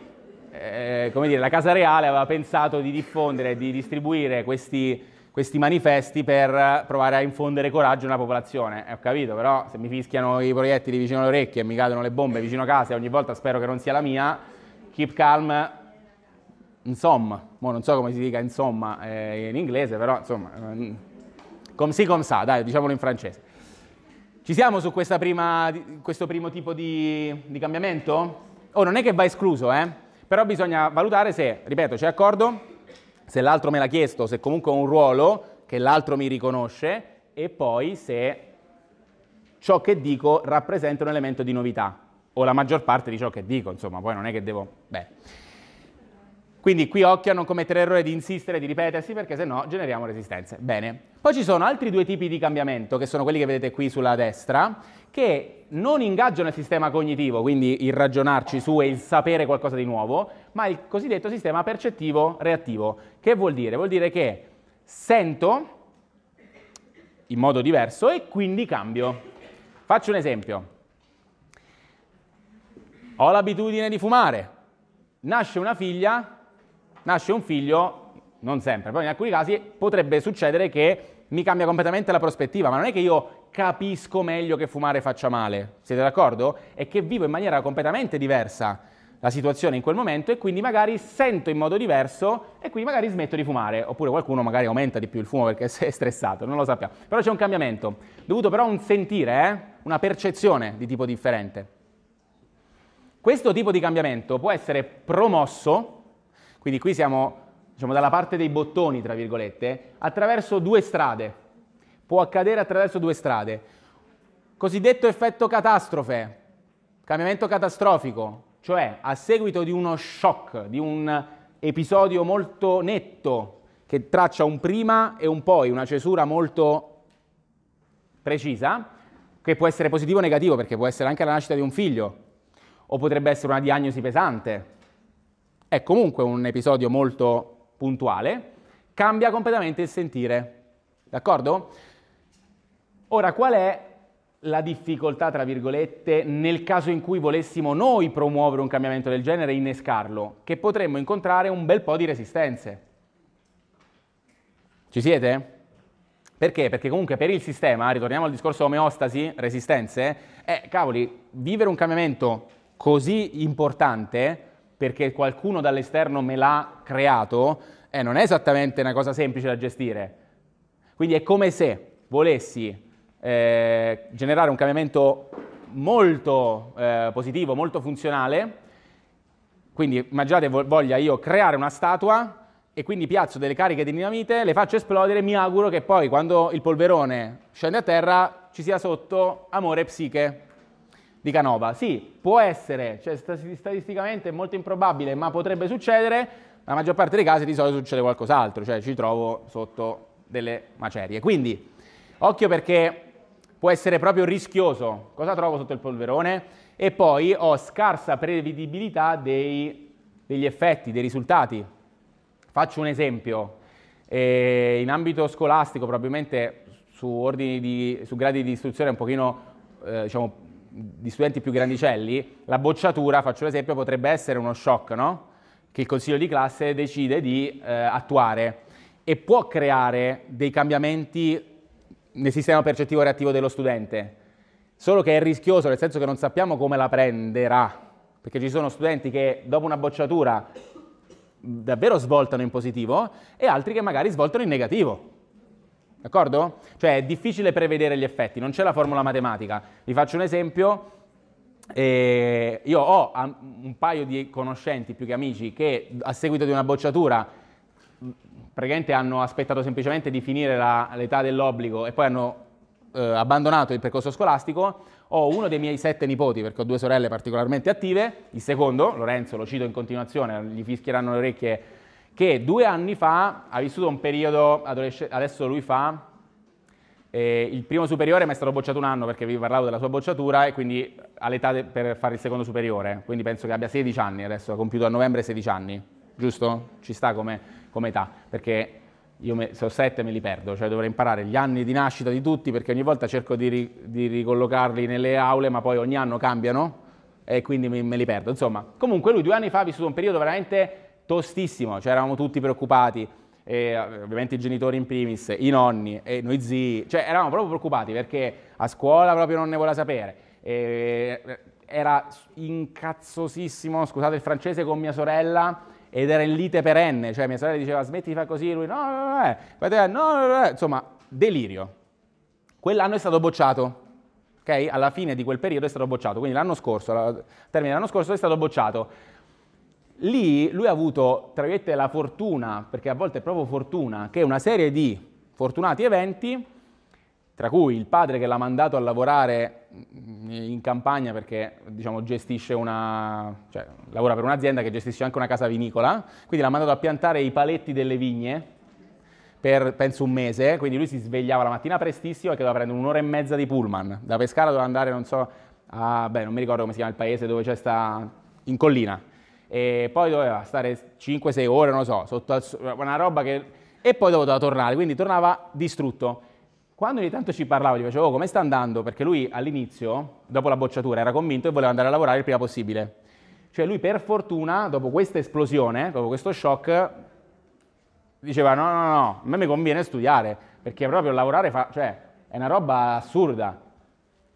eh, come dire, la casa reale aveva pensato di diffondere, di distribuire questi questi manifesti per provare a infondere coraggio nella popolazione. Eh, ho capito, però se mi fischiano i proiettili vicino alle orecchie e mi cadono le bombe vicino a casa e ogni volta spero che non sia la mia, keep calm, insomma, mo non so come si dica insomma eh, in inglese, però insomma, ehm, come si come sa, dai, diciamolo in francese. Ci siamo su prima, questo primo tipo di, di cambiamento? Oh, non è che va escluso, eh? però bisogna valutare se, ripeto, c'è accordo se l'altro me l'ha chiesto, se comunque ho un ruolo che l'altro mi riconosce e poi se ciò che dico rappresenta un elemento di novità o la maggior parte di ciò che dico, insomma, poi non è che devo... Beh. Quindi qui occhio a non commettere errore di insistere, di ripetersi, perché se no generiamo resistenze. Bene. Poi ci sono altri due tipi di cambiamento, che sono quelli che vedete qui sulla destra, che non ingaggiano il sistema cognitivo, quindi il ragionarci su e il sapere qualcosa di nuovo, ma il cosiddetto sistema percettivo reattivo. Che vuol dire? Vuol dire che sento in modo diverso e quindi cambio. Faccio un esempio. Ho l'abitudine di fumare. Nasce una figlia nasce un figlio, non sempre, però in alcuni casi potrebbe succedere che mi cambia completamente la prospettiva, ma non è che io capisco meglio che fumare faccia male, siete d'accordo? È che vivo in maniera completamente diversa la situazione in quel momento e quindi magari sento in modo diverso e quindi magari smetto di fumare, oppure qualcuno magari aumenta di più il fumo perché è stressato, non lo sappiamo. Però c'è un cambiamento, dovuto però a un sentire, eh? una percezione di tipo differente. Questo tipo di cambiamento può essere promosso quindi qui siamo diciamo, dalla parte dei bottoni, tra virgolette, attraverso due strade. Può accadere attraverso due strade. Cosiddetto effetto catastrofe, cambiamento catastrofico, cioè a seguito di uno shock, di un episodio molto netto che traccia un prima e un poi, una cesura molto precisa, che può essere positivo o negativo, perché può essere anche la nascita di un figlio, o potrebbe essere una diagnosi pesante, è comunque un episodio molto puntuale, cambia completamente il sentire. D'accordo? Ora, qual è la difficoltà, tra virgolette, nel caso in cui volessimo noi promuovere un cambiamento del genere e innescarlo? Che potremmo incontrare un bel po' di resistenze. Ci siete? Perché? Perché comunque per il sistema, ritorniamo al discorso omeostasi, resistenze, eh, cavoli, vivere un cambiamento così importante perché qualcuno dall'esterno me l'ha creato, eh, non è esattamente una cosa semplice da gestire. Quindi è come se volessi eh, generare un cambiamento molto eh, positivo, molto funzionale. Quindi immaginate voglia io creare una statua e quindi piazzo delle cariche di dinamite, le faccio esplodere, mi auguro che poi quando il polverone scende a terra ci sia sotto amore e psiche di Canova. Sì, può essere, cioè, statisticamente è molto improbabile, ma potrebbe succedere. La maggior parte dei casi di solito succede qualcos'altro, cioè ci trovo sotto delle macerie. Quindi, occhio perché può essere proprio rischioso. Cosa trovo sotto il polverone? E poi ho scarsa prevedibilità dei, degli effetti, dei risultati. Faccio un esempio. E eh, in ambito scolastico, probabilmente su, di, su gradi di istruzione un pochino eh, diciamo, di studenti più grandicelli, la bocciatura, faccio l'esempio, potrebbe essere uno shock, no? Che il consiglio di classe decide di eh, attuare e può creare dei cambiamenti nel sistema percettivo reattivo dello studente. Solo che è rischioso, nel senso che non sappiamo come la prenderà, perché ci sono studenti che dopo una bocciatura davvero svoltano in positivo e altri che magari svoltano in negativo. D'accordo? Cioè è difficile prevedere gli effetti, non c'è la formula matematica. Vi faccio un esempio. Eh, io ho un paio di conoscenti più che amici che a seguito di una bocciatura praticamente hanno aspettato semplicemente di finire la, l'età dell'obbligo e poi hanno eh, abbandonato il percorso scolastico. Ho uno dei miei sette nipoti, perché ho due sorelle particolarmente attive, il secondo, Lorenzo, lo cito in continuazione, gli fischieranno le orecchie che due anni fa ha vissuto un periodo, adesso lui fa eh, il primo superiore, ma è stato bocciato un anno perché vi parlavo della sua bocciatura e quindi all'età de- per fare il secondo superiore, quindi penso che abbia 16 anni adesso, ha compiuto a novembre 16 anni, giusto? Ci sta come, come età, perché io me, se ho 7 me li perdo, cioè dovrei imparare gli anni di nascita di tutti perché ogni volta cerco di, ri- di ricollocarli nelle aule, ma poi ogni anno cambiano e quindi me, me li perdo. Insomma, comunque lui due anni fa ha vissuto un periodo veramente tostissimo, cioè eravamo tutti preoccupati, e, ovviamente i genitori in primis, i nonni e noi zii, cioè eravamo proprio preoccupati perché a scuola proprio non ne voleva sapere. E, era incazzosissimo, scusate il francese, con mia sorella ed era in lite perenne, cioè mia sorella diceva smetti di fare così, lui no, no, no, eh". no, no, no, no. insomma, delirio. Quell'anno è stato bocciato, ok? Alla fine di quel periodo è stato bocciato, quindi l'anno scorso, al termine dell'anno scorso è stato bocciato. Lì lui ha avuto, tra virgolette, la fortuna, perché a volte è proprio fortuna, che una serie di fortunati eventi, tra cui il padre che l'ha mandato a lavorare mm, mm, in campagna perché diciamo, gestisce una, cioè, lavora per un'azienda che gestisce anche una casa vinicola, quindi l'ha mandato a piantare i paletti delle vigne per penso un mese, quindi lui si svegliava la mattina prestissimo e doveva prendere un'ora e mezza di pullman, da Pescara doveva andare non so a, beh non mi ricordo come si chiama il paese dove c'è sta, in collina, e poi doveva stare 5-6 ore, non so, sotto al, una roba che... e poi doveva tornare, quindi tornava distrutto. Quando ogni tanto ci parlavo, gli facevo, oh, come sta andando? Perché lui all'inizio, dopo la bocciatura, era convinto e voleva andare a lavorare il prima possibile. Cioè lui per fortuna, dopo questa esplosione, dopo questo shock, diceva no, no, no, a me mi conviene studiare, perché proprio lavorare fa... cioè, è una roba assurda.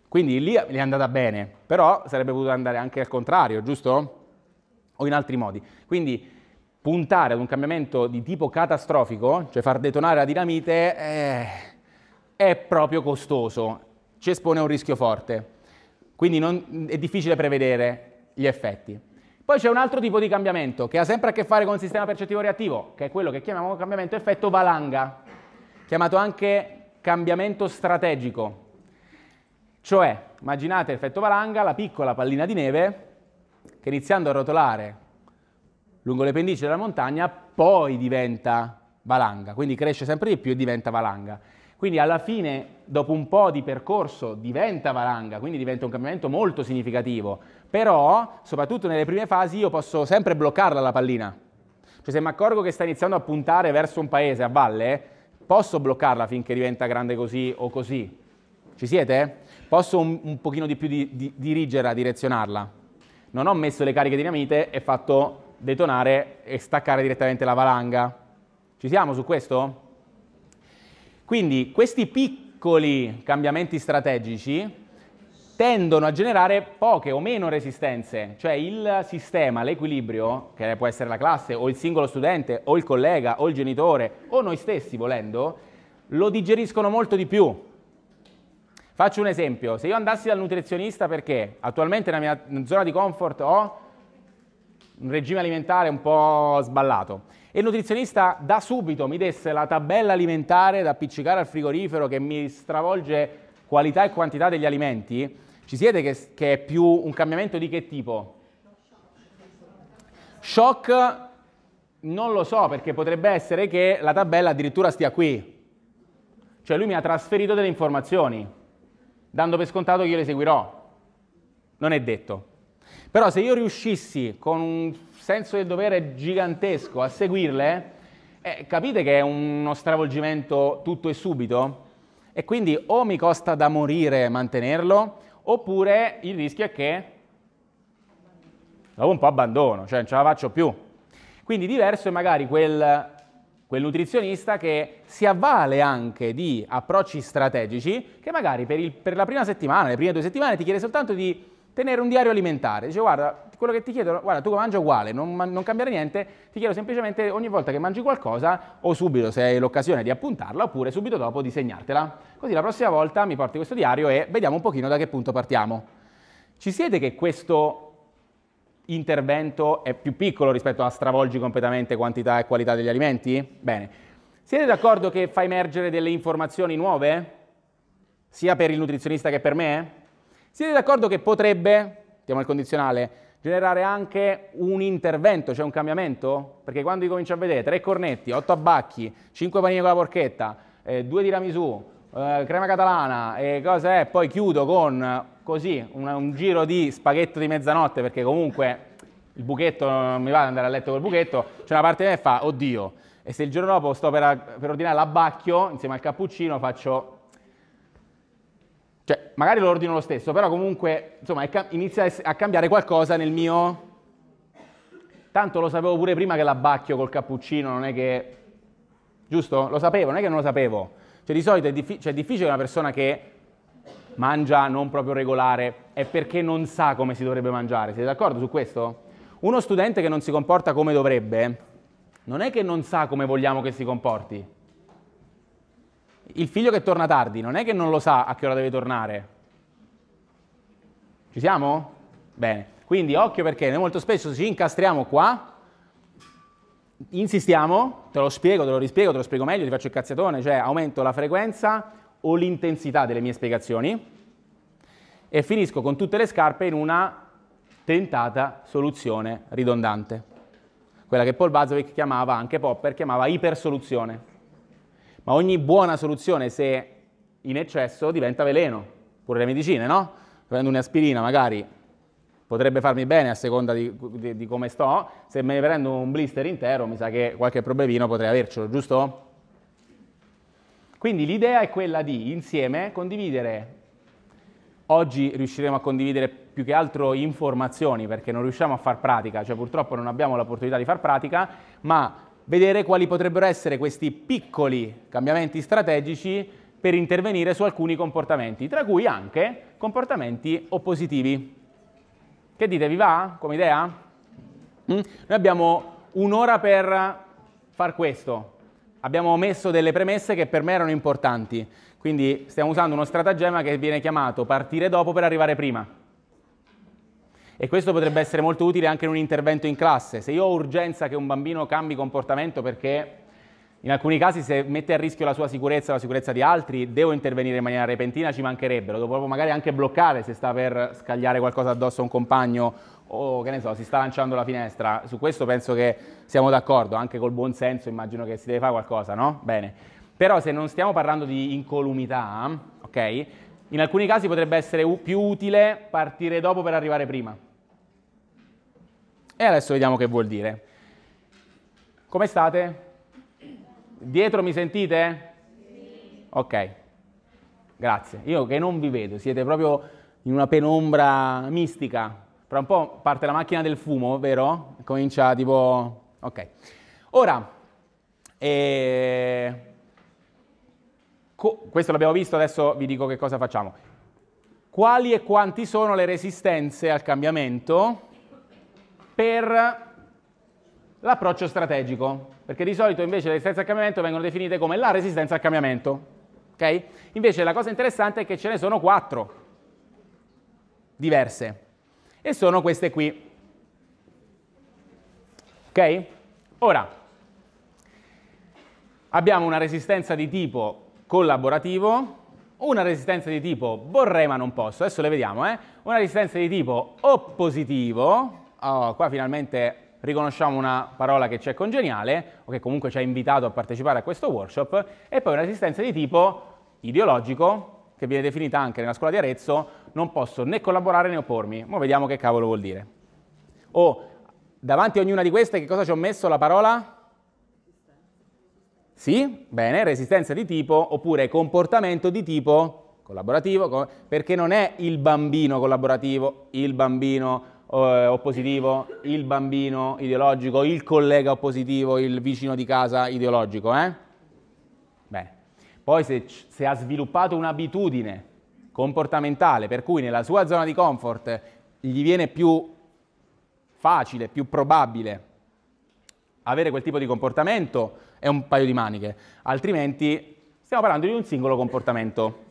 Quindi lì gli è andata bene, però sarebbe potuto andare anche al contrario, giusto? o in altri modi. Quindi puntare ad un cambiamento di tipo catastrofico, cioè far detonare la dinamite, eh, è proprio costoso, ci espone a un rischio forte. Quindi non, è difficile prevedere gli effetti. Poi c'è un altro tipo di cambiamento che ha sempre a che fare con il sistema percettivo reattivo, che è quello che chiamiamo cambiamento effetto valanga, chiamato anche cambiamento strategico. Cioè, immaginate l'effetto valanga, la piccola pallina di neve che iniziando a rotolare lungo le pendici della montagna poi diventa valanga, quindi cresce sempre di più e diventa valanga. Quindi alla fine, dopo un po' di percorso, diventa valanga, quindi diventa un cambiamento molto significativo. Però, soprattutto nelle prime fasi, io posso sempre bloccarla la pallina. Cioè se mi accorgo che sta iniziando a puntare verso un paese a valle, posso bloccarla finché diventa grande così o così. Ci siete? Posso un, un pochino di più di, di, dirigerla, direzionarla non ho messo le cariche dinamite e fatto detonare e staccare direttamente la valanga. Ci siamo su questo? Quindi questi piccoli cambiamenti strategici tendono a generare poche o meno resistenze, cioè il sistema, l'equilibrio, che può essere la classe o il singolo studente o il collega o il genitore o noi stessi volendo, lo digeriscono molto di più Faccio un esempio, se io andassi dal nutrizionista perché attualmente nella mia zona di comfort ho un regime alimentare un po' sballato e il nutrizionista da subito mi desse la tabella alimentare da appiccicare al frigorifero che mi stravolge qualità e quantità degli alimenti, ci siete che, che è più un cambiamento di che tipo? Shock non lo so perché potrebbe essere che la tabella addirittura stia qui, cioè lui mi ha trasferito delle informazioni dando per scontato che io le seguirò. Non è detto. Però se io riuscissi con un senso del dovere gigantesco a seguirle, eh, capite che è uno stravolgimento tutto e subito? E quindi o mi costa da morire mantenerlo, oppure il rischio è che dopo un po' abbandono, cioè non ce la faccio più. Quindi diverso è magari quel quel nutrizionista che si avvale anche di approcci strategici che magari per, il, per la prima settimana, le prime due settimane ti chiede soltanto di tenere un diario alimentare. Dice guarda, quello che ti chiedo, guarda, tu mangi uguale, non, non, cambiare niente, ti chiedo semplicemente ogni volta che mangi qualcosa o subito se hai l'occasione di appuntarla oppure subito dopo di segnartela. Così la prossima volta mi porti questo diario e vediamo un pochino da che punto partiamo. Ci siete che questo intervento è più piccolo rispetto a stravolgi completamente quantità e qualità degli alimenti? Bene. Siete d'accordo che fa emergere delle informazioni nuove? Sia per il nutrizionista che per me? Siete d'accordo che potrebbe, diamo il condizionale, generare anche un intervento, cioè un cambiamento? Perché quando io comincio a vedere tre cornetti, otto abbacchi, cinque panini con la porchetta, eh, due tiramisù, eh, crema catalana e cosa è, poi chiudo con così un, un, giro di spaghetto di mezzanotte perché comunque il buchetto non mi va ad andare a letto col buchetto, c'è una parte di me che fa oddio e se il giorno dopo sto per, per ordinare l'abbacchio insieme al cappuccino faccio cioè, magari lo ordino lo stesso, però comunque, insomma, inizia a cambiare qualcosa nel mio... Tanto lo sapevo pure prima che l'abbacchio col cappuccino, non è che... Giusto? Lo sapevo, non è che non lo sapevo. Cioè di solito è, diffi- cioè, è difficile una persona che mangia non proprio regolare è perché non sa come si dovrebbe mangiare. Siete d'accordo su questo? Uno studente che non si comporta come dovrebbe non è che non sa come vogliamo che si comporti. Il figlio che torna tardi non è che non lo sa a che ora deve tornare. Ci siamo? Bene. Quindi occhio perché noi molto spesso ci incastriamo qua insistiamo, te lo spiego, te lo rispiego, te lo spiego meglio, ti faccio il cazziatone, cioè aumento la frequenza o l'intensità delle mie spiegazioni e finisco con tutte le scarpe in una tentata soluzione ridondante, quella che Paul Bazovic chiamava, anche Popper chiamava ipersoluzione. Ma ogni buona soluzione, se in eccesso, diventa veleno, pure le medicine, no? Prendo un'aspirina magari potrebbe farmi bene a seconda di, di, di come sto, se me ne prendo un blister intero mi sa che qualche problemino potrei avercelo, giusto? Quindi l'idea è quella di insieme condividere, oggi riusciremo a condividere più che altro informazioni perché non riusciamo a far pratica, cioè purtroppo non abbiamo l'opportunità di far pratica, ma vedere quali potrebbero essere questi piccoli cambiamenti strategici per intervenire su alcuni comportamenti, tra cui anche comportamenti oppositivi. Che dite, vi va come idea? Mm? Noi abbiamo un'ora per far questo. Abbiamo messo delle premesse che per me erano importanti, quindi stiamo usando uno stratagemma che viene chiamato partire dopo per arrivare prima. E questo potrebbe essere molto utile anche in un intervento in classe. Se io ho urgenza che un bambino cambi comportamento perché in alcuni casi se mette a rischio la sua sicurezza o la sicurezza di altri, devo intervenire in maniera repentina, ci mancherebbero. dopo magari anche bloccare se sta per scagliare qualcosa addosso a un compagno o che ne so, si sta lanciando la finestra. Su questo penso che siamo d'accordo, anche col buon senso immagino che si deve fare qualcosa, no? Bene. Però se non stiamo parlando di incolumità, ok? In alcuni casi potrebbe essere più utile partire dopo per arrivare prima. E adesso vediamo che vuol dire. Come state? Dietro mi sentite? Sì. Ok, grazie. Io che non vi vedo, siete proprio in una penombra mistica. Tra un po' parte la macchina del fumo, vero? Comincia tipo... Ok. Ora, eh... Co- questo l'abbiamo visto, adesso vi dico che cosa facciamo. Quali e quanti sono le resistenze al cambiamento per l'approccio strategico, perché di solito invece le resistenze al cambiamento vengono definite come la resistenza al cambiamento. Okay? Invece la cosa interessante è che ce ne sono quattro diverse e sono queste qui. Ok? Ora, abbiamo una resistenza di tipo collaborativo, una resistenza di tipo vorrei ma non posso, adesso le vediamo, eh? una resistenza di tipo oppositivo, oh, qua finalmente riconosciamo una parola che ci è congeniale o che comunque ci ha invitato a partecipare a questo workshop e poi un'esistenza di tipo ideologico che viene definita anche nella scuola di Arezzo, non posso né collaborare né oppormi. Ma vediamo che cavolo vuol dire. O davanti a ognuna di queste che cosa ci ho messo la parola? Sì, bene, resistenza di tipo oppure comportamento di tipo collaborativo, perché non è il bambino collaborativo, il bambino eh, oppositivo, il bambino ideologico, il collega oppositivo, il vicino di casa ideologico. Eh? Bene. Poi se, se ha sviluppato un'abitudine comportamentale per cui nella sua zona di comfort gli viene più facile, più probabile avere quel tipo di comportamento, è un paio di maniche. Altrimenti stiamo parlando di un singolo comportamento.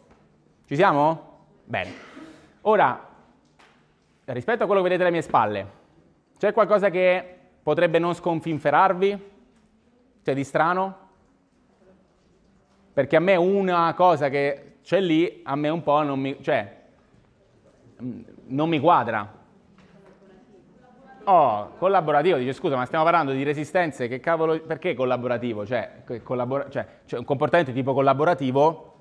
Ci siamo? Bene. Ora, rispetto a quello che vedete alle mie spalle, c'è qualcosa che potrebbe non sconfinferarvi? C'è di strano? Perché a me una cosa che c'è lì, a me un po' non mi... cioè, mm, non mi quadra. Oh, collaborativo, dice scusa, ma stiamo parlando di resistenze, che cavolo, perché collaborativo? Cioè, collabora, cioè, cioè un comportamento tipo collaborativo,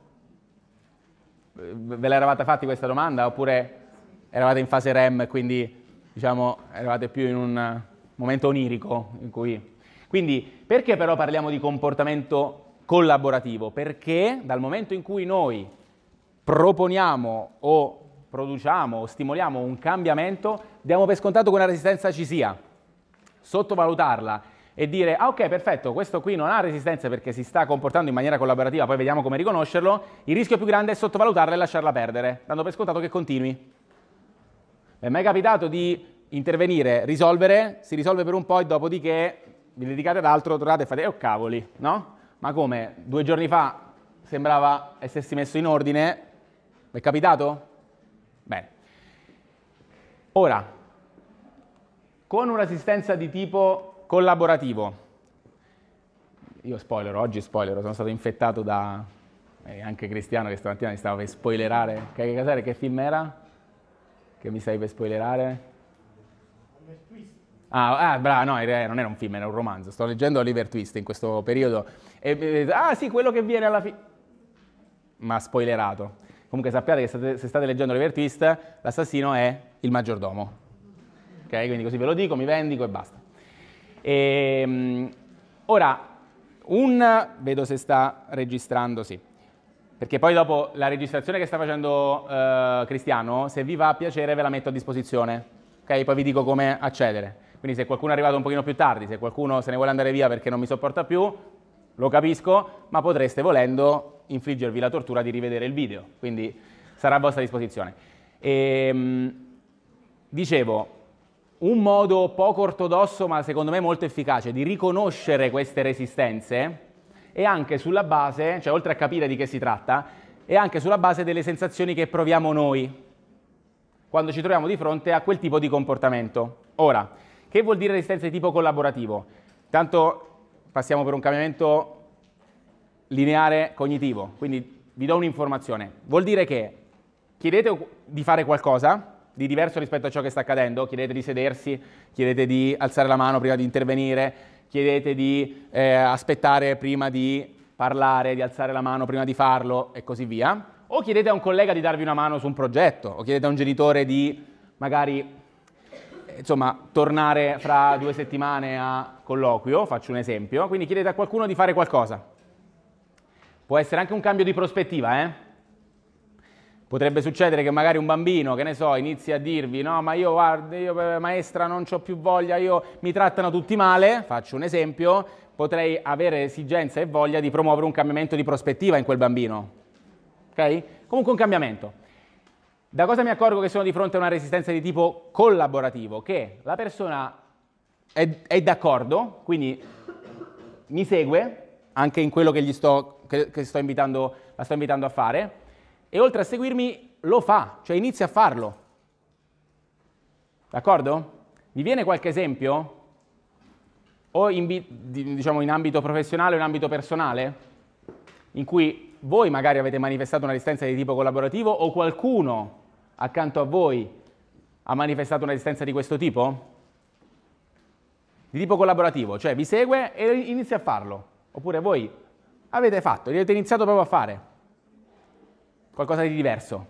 eh, ve l'eravate fatti questa domanda? Oppure eravate in fase REM, quindi diciamo eravate più in un momento onirico in cui... Quindi perché però parliamo di comportamento collaborativo? Perché dal momento in cui noi proponiamo o produciamo o stimoliamo un cambiamento, diamo per scontato che una resistenza ci sia. Sottovalutarla e dire, ah ok, perfetto, questo qui non ha resistenza perché si sta comportando in maniera collaborativa, poi vediamo come riconoscerlo, il rischio più grande è sottovalutarla e lasciarla perdere, dando per scontato che continui. È mai capitato di intervenire, risolvere, si risolve per un po' e dopodiché vi dedicate ad altro, tornate e fate, oh cavoli, no? Ma come? Due giorni fa sembrava essersi messo in ordine, è capitato? Bene. Ora, con un'assistenza di tipo collaborativo, io spoiler, oggi spoiler, sono stato infettato da eh, anche Cristiano che stamattina mi stava per spoilerare, che, che, che film era? che mi stai per spoilerare? Ah, ah bravo, no, non era un film, era un romanzo. Sto leggendo Oliver Twist in questo periodo. E, e, ah, sì, quello che viene alla fine. Ma spoilerato. Comunque sappiate che state, se state leggendo Oliver Twist, l'assassino è il maggiordomo. Ok, quindi così ve lo dico, mi vendico e basta. E, ehm, ora, un... vedo se sta registrando, sì. Perché poi dopo la registrazione che sta facendo eh, Cristiano, se vi va a piacere ve la metto a disposizione. Ok? Poi vi dico come accedere. Quindi se qualcuno è arrivato un pochino più tardi, se qualcuno se ne vuole andare via perché non mi sopporta più, lo capisco, ma potreste volendo infliggervi la tortura di rivedere il video. Quindi sarà a vostra disposizione. E, ehm, dicevo, un modo poco ortodosso, ma secondo me molto efficace, di riconoscere queste resistenze e anche sulla base, cioè oltre a capire di che si tratta, e anche sulla base delle sensazioni che proviamo noi quando ci troviamo di fronte a quel tipo di comportamento. Ora, che vuol dire resistenza di tipo collaborativo? Tanto passiamo per un cambiamento lineare cognitivo, quindi vi do un'informazione. Vuol dire che chiedete di fare qualcosa di diverso rispetto a ciò che sta accadendo, chiedete di sedersi, chiedete di alzare la mano prima di intervenire, chiedete di eh, aspettare prima di parlare, di alzare la mano prima di farlo e così via, o chiedete a un collega di darvi una mano su un progetto, o chiedete a un genitore di magari insomma, tornare fra due settimane a colloquio, faccio un esempio, quindi chiedete a qualcuno di fare qualcosa. Può essere anche un cambio di prospettiva, eh? Potrebbe succedere che magari un bambino, che ne so, inizi a dirvi no ma io guarda, io eh, maestra non ho più voglia, io, mi trattano tutti male, faccio un esempio, potrei avere esigenza e voglia di promuovere un cambiamento di prospettiva in quel bambino. Ok? Comunque un cambiamento. Da cosa mi accorgo che sono di fronte a una resistenza di tipo collaborativo? Che la persona è, è d'accordo, quindi mi segue anche in quello che, sto, che, che sto invitando, la sto invitando a fare, e oltre a seguirmi lo fa, cioè inizia a farlo. D'accordo? Vi viene qualche esempio? O in, diciamo in ambito professionale o in ambito personale? In cui voi magari avete manifestato una resistenza di tipo collaborativo o qualcuno accanto a voi ha manifestato una resistenza di questo tipo? Di tipo collaborativo, cioè vi segue e inizia a farlo. Oppure voi avete fatto, avete iniziato proprio a fare qualcosa di diverso.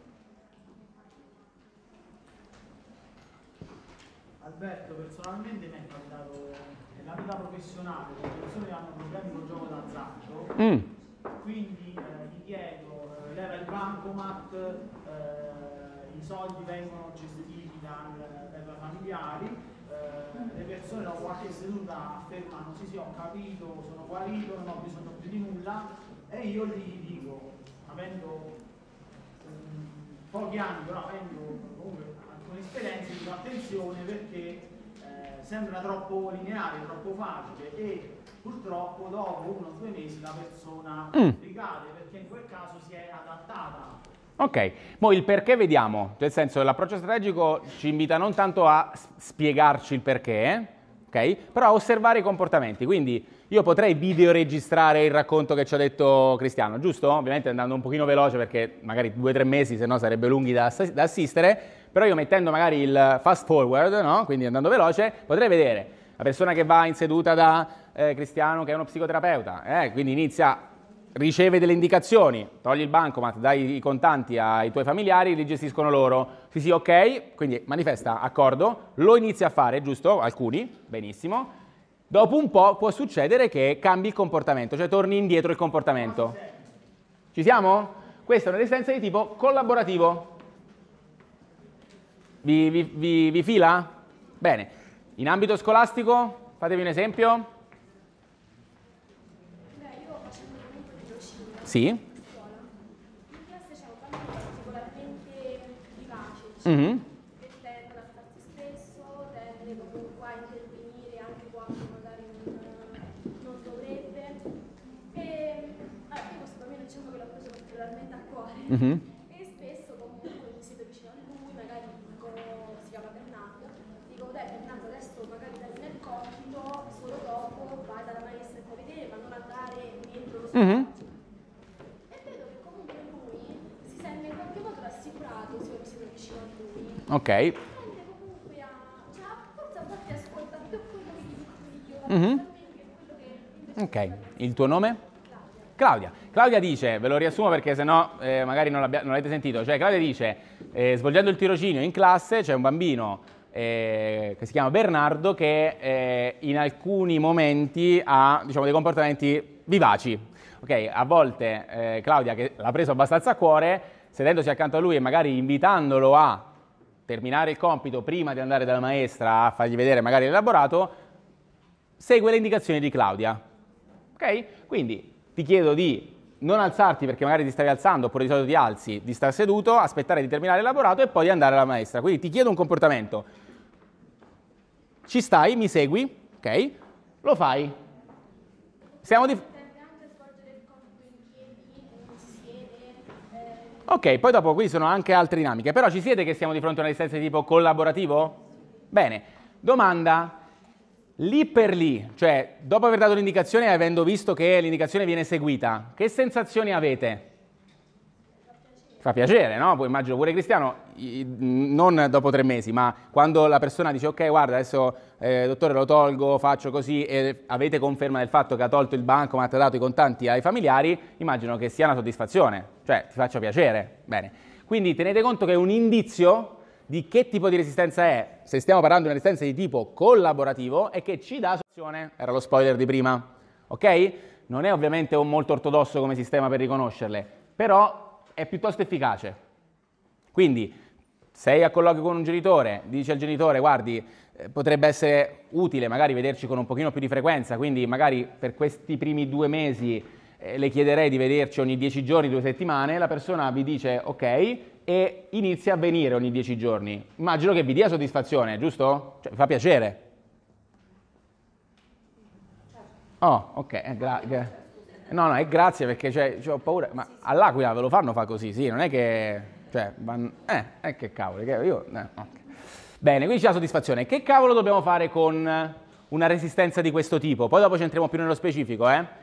Alberto, personalmente mi è capitato nella vita professionale le persone che hanno problemi con il gioco d'azzardo, mm. quindi eh, ti chiedo, eh, leva il bancomat, eh, i soldi vengono gestiti dai familiari, eh, le persone dopo qualche seduta affermano sì sì ho capito, sono guarito, non ho bisogno più di nulla e io gli dico, avendo pochi anni però avendo comunque alcune esperienze dico attenzione perché eh, sembra troppo lineare, troppo facile e purtroppo dopo uno o due mesi la persona mm. ricade perché in quel caso si è adattata Ok, poi il perché vediamo, cioè, nel senso l'approccio strategico ci invita non tanto a spiegarci il perché, eh? okay? però a osservare i comportamenti, quindi io potrei videoregistrare il racconto che ci ha detto Cristiano, giusto? Ovviamente andando un pochino veloce perché magari due o tre mesi, se no sarebbe lunghi da, da, assistere, però io mettendo magari il fast forward, no? quindi andando veloce, potrei vedere la persona che va in seduta da eh, Cristiano che è uno psicoterapeuta, eh? quindi inizia riceve delle indicazioni, togli il bancomat, dai i contanti ai tuoi familiari, li gestiscono loro. Sì, sì, ok, quindi manifesta accordo, lo inizia a fare, giusto? Alcuni, benissimo. Dopo un po' può succedere che cambi il comportamento, cioè torni indietro il comportamento. Ci siamo? Questa è una resistenza di tipo collaborativo. Vi, vi, vi, vi fila? Bene. In ambito scolastico, fatevi un esempio. Sì. In particolarmente Mm-hmm. Mm-hmm. E spesso comunque mi siedo vicino a lui, magari dico, si chiama Bernardo, dico dai Bernardo adesso magari dai nel compito, solo dopo vai dalla maestra e puoi vedere, ma non andare dentro lo spazio. Mm-hmm. E vedo che comunque lui si sente in qualche modo rassicurato se si siedo vicino a lui. Ok. E comunque a, cioè, forse a volte ascolta più quello che gli dico io, mm-hmm. che quello che... Ok, il tuo nome? Claudia. Claudia. Claudia dice, ve lo riassumo perché sennò eh, magari non, non l'avete sentito, cioè Claudia dice, eh, svolgendo il tirocinio in classe c'è un bambino eh, che si chiama Bernardo che eh, in alcuni momenti ha diciamo, dei comportamenti vivaci. Okay, a volte eh, Claudia, che l'ha preso abbastanza a cuore, sedendosi accanto a lui e magari invitandolo a terminare il compito prima di andare dalla maestra a fargli vedere magari l'elaborato, segue le indicazioni di Claudia. Ok? Quindi ti chiedo di non alzarti perché magari ti stavi alzando oppure di solito ti alzi, di star seduto, aspettare di terminare il laborato e poi di andare alla maestra. Quindi ti chiedo un comportamento. Ci stai, mi segui, ok? Lo fai. Siamo di... Ok, poi dopo qui sono anche altre dinamiche, però ci siete che siamo di fronte a una distanza di tipo collaborativo? Bene, domanda, lì per lì, cioè dopo aver dato l'indicazione e avendo visto che l'indicazione viene seguita, che sensazioni avete? Fa piacere, no? Poi immagino pure Cristiano, non dopo tre mesi, ma quando la persona dice ok guarda adesso eh, dottore lo tolgo, faccio così e avete conferma del fatto che ha tolto il banco ma ha dato i contanti ai familiari, immagino che sia una soddisfazione, cioè ti faccia piacere. Bene, quindi tenete conto che è un indizio di che tipo di resistenza è, se stiamo parlando di una resistenza di tipo collaborativo, è che ci dà soluzione, era lo spoiler di prima, ok? Non è ovviamente un molto ortodosso come sistema per riconoscerle, però è piuttosto efficace. Quindi, sei a colloquio con un genitore, dici al genitore, guardi, eh, potrebbe essere utile magari vederci con un pochino più di frequenza, quindi magari per questi primi due mesi eh, le chiederei di vederci ogni 10 giorni, due settimane, la persona vi dice ok e inizia a venire ogni 10 giorni. Immagino che vi dia soddisfazione, giusto? Cioè, vi fa piacere. Certo. Oh, ok, eh, grazie. No, no, è grazie perché cioè, cioè, ho paura. Ma all'Aquila ve lo fanno fa così, sì, non è che... Cioè, van... eh, eh, che cavolo, che io... Eh, okay. Bene, quindi c'è la soddisfazione. Che cavolo dobbiamo fare con una resistenza di questo tipo? Poi dopo ci entriamo più nello specifico, eh?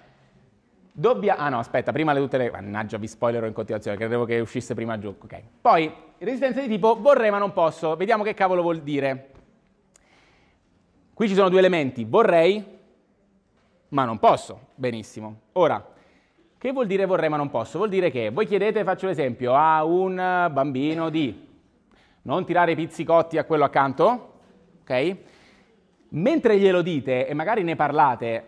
Dobbiamo... Ah no, aspetta, prima le tutte le... Mannaggia, vi spoilerò in continuazione, credevo che uscisse prima giù. Ok. Poi, resistenza di tipo vorrei ma non posso. Vediamo che cavolo vuol dire. Qui ci sono due elementi, vorrei ma non posso. Benissimo. Ora, che vuol dire vorrei ma non posso? Vuol dire che voi chiedete, faccio l'esempio, a un bambino di non tirare i pizzicotti a quello accanto, ok? Mentre glielo dite e magari ne parlate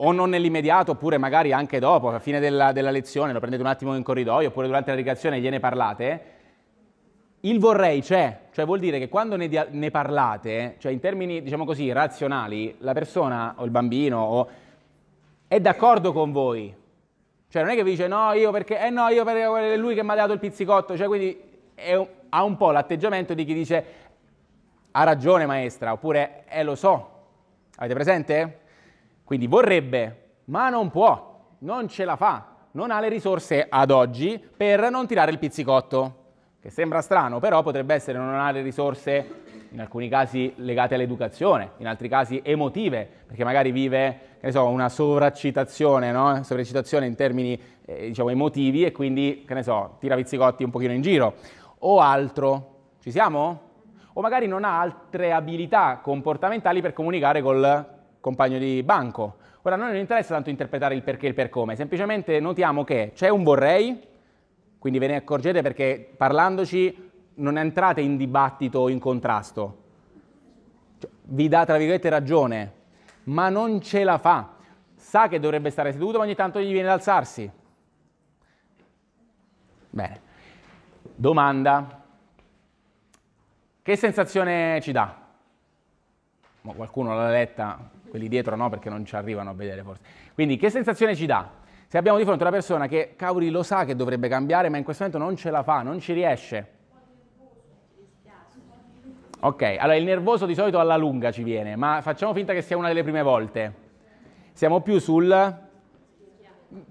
o non nell'immediato oppure magari anche dopo, alla fine della, della lezione, lo prendete un attimo in corridoio oppure durante la ricreazione gliene parlate, il vorrei c'è, cioè vuol dire che quando ne, ne, parlate, cioè in termini diciamo così razionali, la persona o il bambino o, è d'accordo con voi. Cioè non è che vi dice no io perché, eh no io perché è lui che mi ha dato il pizzicotto, cioè quindi un, ha un po' l'atteggiamento di chi dice ha ragione maestra oppure eh lo so, avete presente? Quindi vorrebbe, ma non può, non ce la fa, non ha le risorse ad oggi per non tirare il pizzicotto, che sembra strano, però potrebbe essere non ha le risorse in alcuni casi legate all'educazione, in altri casi emotive, perché magari vive so, una sovraccitazione, no? sovraccitazione in termini eh, diciamo, emotivi e quindi so, tira pizzicotti un pochino in giro. O altro, ci siamo? O magari non ha altre abilità comportamentali per comunicare col compagno di banco. Ora, a noi non interessa tanto interpretare il perché e il per come, semplicemente notiamo che c'è un vorrei, quindi ve ne accorgete perché parlandoci non entrate in dibattito o in contrasto. Cioè, vi dà, tra virgolette, ragione, ma non ce la fa. Sa che dovrebbe stare seduto, ma ogni tanto gli viene ad alzarsi. Bene. Domanda. Che sensazione ci dà? Ma qualcuno l'ha letta, quelli dietro no perché non ci arrivano a vedere forse. Quindi che sensazione ci dà? Se abbiamo di fronte una persona che Cauri lo sa che dovrebbe cambiare ma in questo momento non ce la fa, non ci riesce. Ok, allora il nervoso di solito alla lunga ci viene, ma facciamo finta che sia una delle prime volte. Siamo più sul...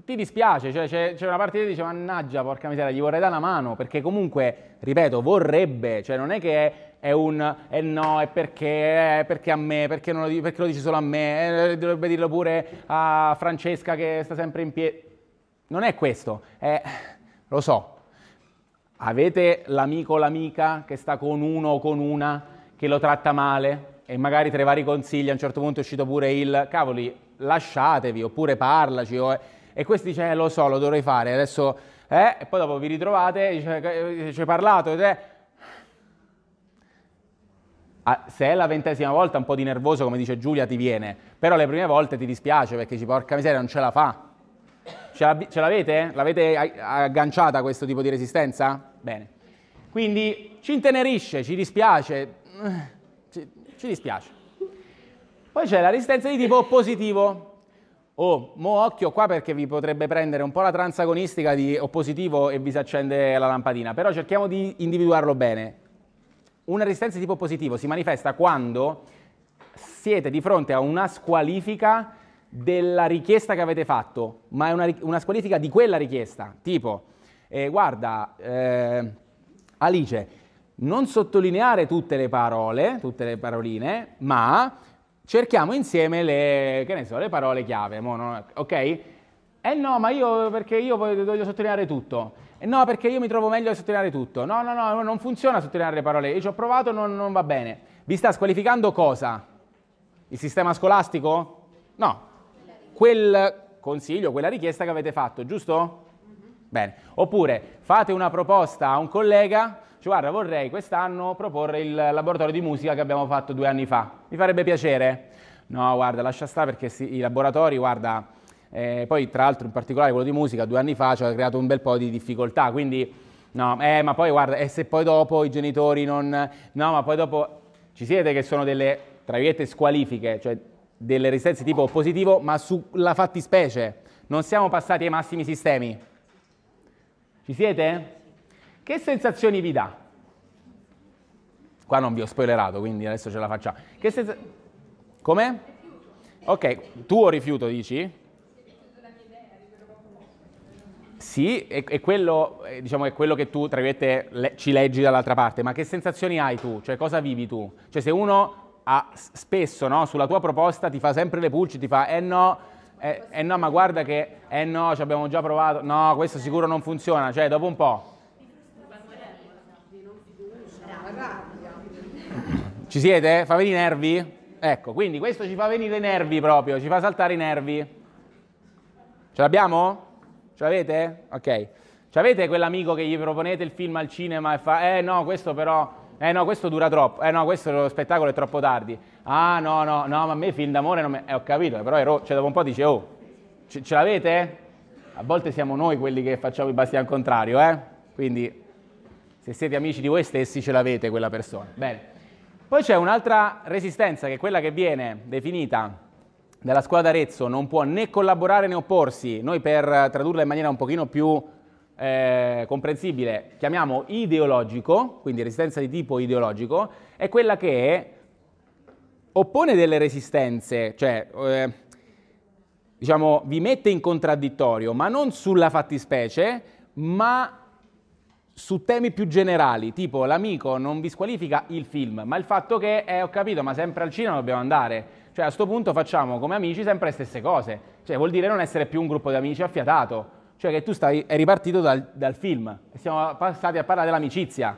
Ti dispiace, cioè c'è, c'è una parte che dice mannaggia, porca miseria, gli vorrei dare una mano, perché comunque, ripeto, vorrebbe, cioè non è che è è un eh no, è perché, è eh, perché a me, perché, lo, perché lo dici solo a me, eh, dovrebbe dirlo pure a Francesca che sta sempre in piedi. Non è questo, è, lo so, avete l'amico o l'amica che sta con uno o con una che lo tratta male e magari tra i vari consigli a un certo punto è uscito pure il cavoli, lasciatevi oppure parlaci o... e questo dice eh, lo so, lo dovrei fare, adesso eh, e poi dopo vi ritrovate, ci hai parlato ed è Ah, se è la ventesima volta un po' di nervoso, come dice Giulia, ti viene, però le prime volte ti dispiace perché dici porca miseria non ce la fa. Ce l'avete? L'avete agganciata questo tipo di resistenza? Bene. Quindi ci intenerisce, ci dispiace, eh, ci, ci dispiace. Poi c'è la resistenza di tipo positivo. Oh, mo occhio qua perché vi potrebbe prendere un po' la transagonistica di oppositivo e vi si accende la lampadina, però cerchiamo di individuarlo bene. Una resistenza di tipo positivo si manifesta quando siete di fronte a una squalifica della richiesta che avete fatto, ma è una, una squalifica di quella richiesta, tipo, eh, guarda, eh, Alice, non sottolineare tutte le parole, tutte le paroline, ma cerchiamo insieme le, so, le parole chiave, no? ok? Eh no, ma io, perché io voglio sottolineare tutto. No, perché io mi trovo meglio a sottolineare tutto. No, no, no, non funziona sottolineare le parole. Io ci ho provato, non, non va bene. Vi sta squalificando cosa? Il sistema scolastico? No. Quel consiglio, quella richiesta che avete fatto, giusto? Bene. Oppure fate una proposta a un collega, cioè guarda vorrei quest'anno proporre il laboratorio di musica che abbiamo fatto due anni fa, mi farebbe piacere. No, guarda, lascia stare perché si, i laboratori, guarda, eh, poi tra l'altro in particolare quello di musica due anni fa ci ha creato un bel po' di difficoltà, quindi no, eh, ma poi guarda, e se poi dopo i genitori non... No, ma poi dopo ci siete che sono delle, tra virgolette, squalifiche, cioè delle resistenze tipo positivo, ma sulla fattispecie. Non siamo passati ai massimi sistemi. Ci siete? Che sensazioni vi dà? Qua non vi ho spoilerato, quindi adesso ce la facciamo. Che sensazioni... Come? Ok, tuo rifiuto dici? Sì, è, è, quello, eh, diciamo, è quello, che tu, tra virgolette, le, ci leggi dall'altra parte, ma che sensazioni hai tu? Cioè, cosa vivi tu? Cioè, se uno ha, spesso, no, sulla tua proposta ti fa sempre le pulci, ti fa, eh no, eh, eh no, ma guarda che, eh no, ci abbiamo già provato, no, questo sicuro non funziona, cioè, dopo un po'. Ci siete? Fa venire i nervi? Ecco, quindi questo ci fa venire i nervi proprio, ci fa saltare i nervi. Ce l'abbiamo? Ce l'avete? Ok. Ce l'avete quell'amico che gli proponete il film al cinema e fa, eh no, questo però, eh no, questo dura troppo, eh no, questo lo spettacolo è troppo tardi. Ah no, no, no, ma a me film d'amore non mi... Eh, ho capito, però ero... cioè, dopo un po' dice, oh, ce, ce l'avete? A volte siamo noi quelli che facciamo i basti al contrario, eh? Quindi se siete amici di voi stessi ce l'avete quella persona. Bene. Poi c'è un'altra resistenza che è quella che viene definita della scuola d'Arezzo non può né collaborare né opporsi. Noi per tradurla in maniera un pochino più eh, comprensibile chiamiamo ideologico, quindi resistenza di tipo ideologico, è quella che oppone delle resistenze, cioè eh, diciamo vi mette in contraddittorio, ma non sulla fattispecie, ma su temi più generali, tipo l'amico non vi squalifica il film, ma il fatto che, eh, ho capito, ma sempre al cinema dobbiamo andare cioè a questo punto facciamo come amici sempre le stesse cose. Cioè vuol dire non essere più un gruppo di amici affiatato. Cioè che tu stai, è ripartito dal, dal film. Siamo passati a parlare dell'amicizia.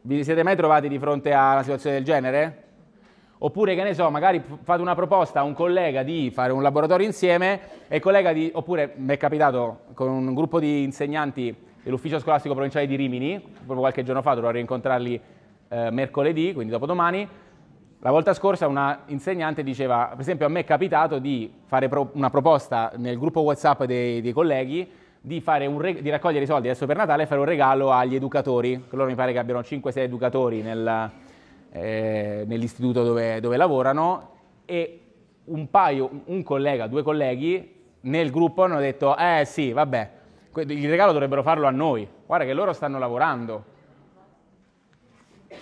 Vi siete mai trovati di fronte a una situazione del genere? Oppure, che ne so, magari fate una proposta a un collega di fare un laboratorio insieme e il collega di... Oppure, mi è capitato con un gruppo di insegnanti dell'ufficio scolastico provinciale di Rimini, proprio qualche giorno fa dovrò rincontrarli eh, mercoledì, quindi dopodomani, la volta scorsa una insegnante diceva, per esempio a me è capitato di fare pro una proposta nel gruppo Whatsapp dei, dei colleghi di, di, raccogliere i soldi adesso per Natale e fare un regalo agli educatori, che loro mi pare che abbiano 5-6 educatori nel, eh, nell'istituto dove, dove, lavorano e un paio, un collega, due colleghi nel gruppo hanno detto eh sì vabbè, il regalo dovrebbero farlo a noi, guarda che loro stanno lavorando.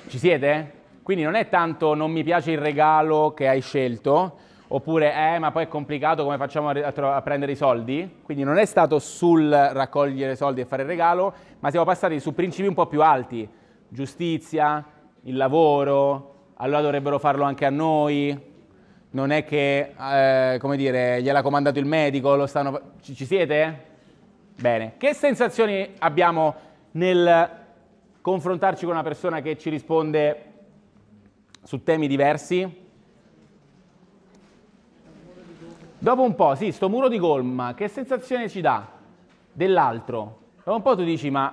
Ci siete? Quindi non è tanto non mi piace il regalo che hai scelto, oppure eh ma poi è complicato come facciamo a, a, prendere i soldi, quindi non è stato sul raccogliere soldi e fare il regalo, ma siamo passati su principi un po' più alti, giustizia, il lavoro, allora dovrebbero farlo anche a noi, non è che, eh, come dire, gliel'ha comandato il medico, stanno... ci, ci siete? Bene, che sensazioni abbiamo nel confrontarci con una persona che ci risponde su temi diversi? Dopo un po', sì, sto muro di colma, che sensazione ci dà dell'altro? Dopo un po' tu dici, ma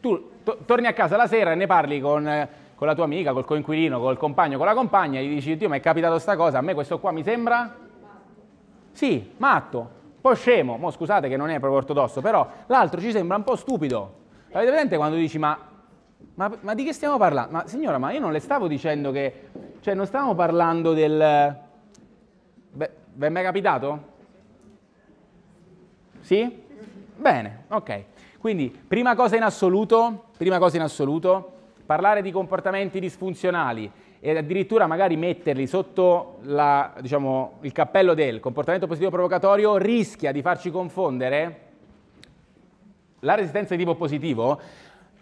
tu to torni a casa la sera e ne parli con, eh, con la tua amica, col coinquilino, col compagno, con la compagna, e gli dici, Dio, mi è capitato sta cosa, a me questo qua mi sembra... Sì, matto, un po' scemo, mo scusate che non è proprio ortodosso, però l'altro ci sembra un po' stupido. Avete presente quando dici, ma ma, ma, di che stiamo parlando? Ma signora, ma io non le stavo dicendo che... Cioè, non stavamo parlando del... Beh, è mai capitato? Sì? Bene, ok. Quindi, prima cosa in assoluto, prima cosa in assoluto, parlare di comportamenti disfunzionali e addirittura magari metterli sotto la, diciamo, il cappello del comportamento positivo provocatorio rischia di farci confondere la resistenza di tipo positivo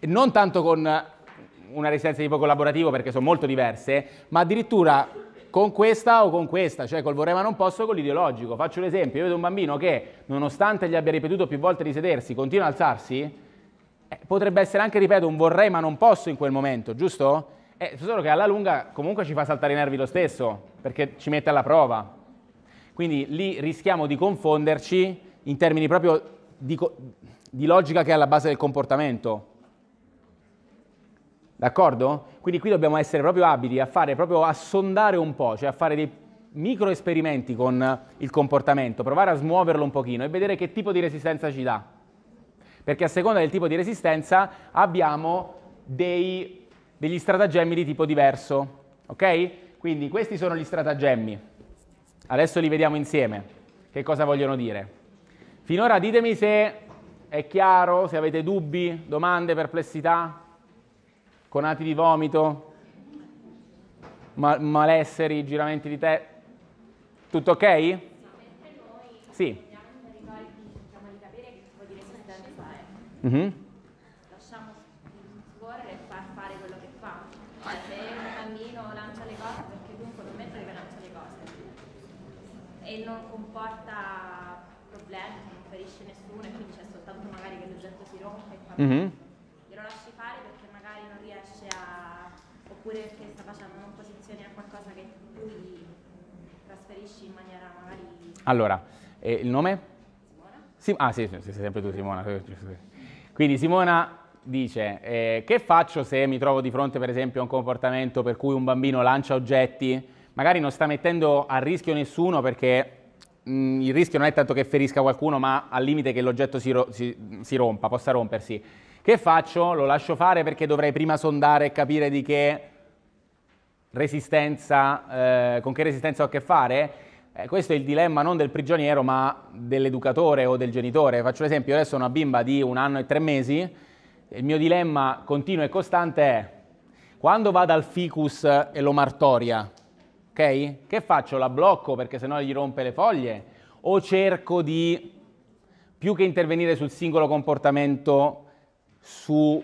non tanto con una resistenza di tipo collaborativo perché sono molto diverse, ma addirittura con questa o con questa, cioè col vorrei ma non posso con l'ideologico. Faccio l'esempio, io vedo un bambino che nonostante gli abbia ripetuto più volte di sedersi, continua ad alzarsi, eh, potrebbe essere anche, ripeto, un vorrei ma non posso in quel momento, giusto? Eh, solo che alla lunga comunque ci fa saltare i nervi lo stesso, perché ci mette alla prova. Quindi lì rischiamo di confonderci in termini proprio di, di logica che è alla base del comportamento. D'accordo? Quindi qui dobbiamo essere proprio abili a fare, proprio a sondare un po', cioè a fare dei micro esperimenti con il comportamento, provare a smuoverlo un pochino e vedere che tipo di resistenza ci dà. Perché a seconda del tipo di resistenza abbiamo dei, degli stratagemmi di tipo diverso. Ok? Quindi questi sono gli stratagemmi. Adesso li vediamo insieme. Che cosa vogliono dire? Finora ditemi se è chiaro, se avete dubbi, domande, perplessità conati di vomito, ma- malesseri, giramenti di te. Tutto ok? Sì. Mm-hmm. Lasciamo scorrere e far fare quello che fa. Cioè, se un bambino lancia le cose, perché tu in quel momento deve lanciare le cose e non comporta problemi, non ferisce nessuno, e quindi c'è soltanto magari che l'oggetto si rompe e fa. Mm-hmm. Allora, eh, il nome? Simona. Sim ah sì, sì, sei sempre tu Simona. Quindi Simona dice, eh, che faccio se mi trovo di fronte per esempio a un comportamento per cui un bambino lancia oggetti, magari non sta mettendo a rischio nessuno perché mh, mm, il rischio non è tanto che ferisca qualcuno, ma al limite che l'oggetto si, ro si, si rompa, possa rompersi. Che faccio? Lo lascio fare perché dovrei prima sondare e capire di che resistenza, eh, con che resistenza ho a che fare? Eh, questo è il dilemma non del prigioniero ma dell'educatore o del genitore. Faccio l'esempio, adesso ho una bimba di un anno e tre mesi, il mio dilemma continuo e costante è quando va dal ficus e lo martoria, ok? Che faccio? La blocco perché sennò gli rompe le foglie? O cerco di, più che intervenire sul singolo comportamento, su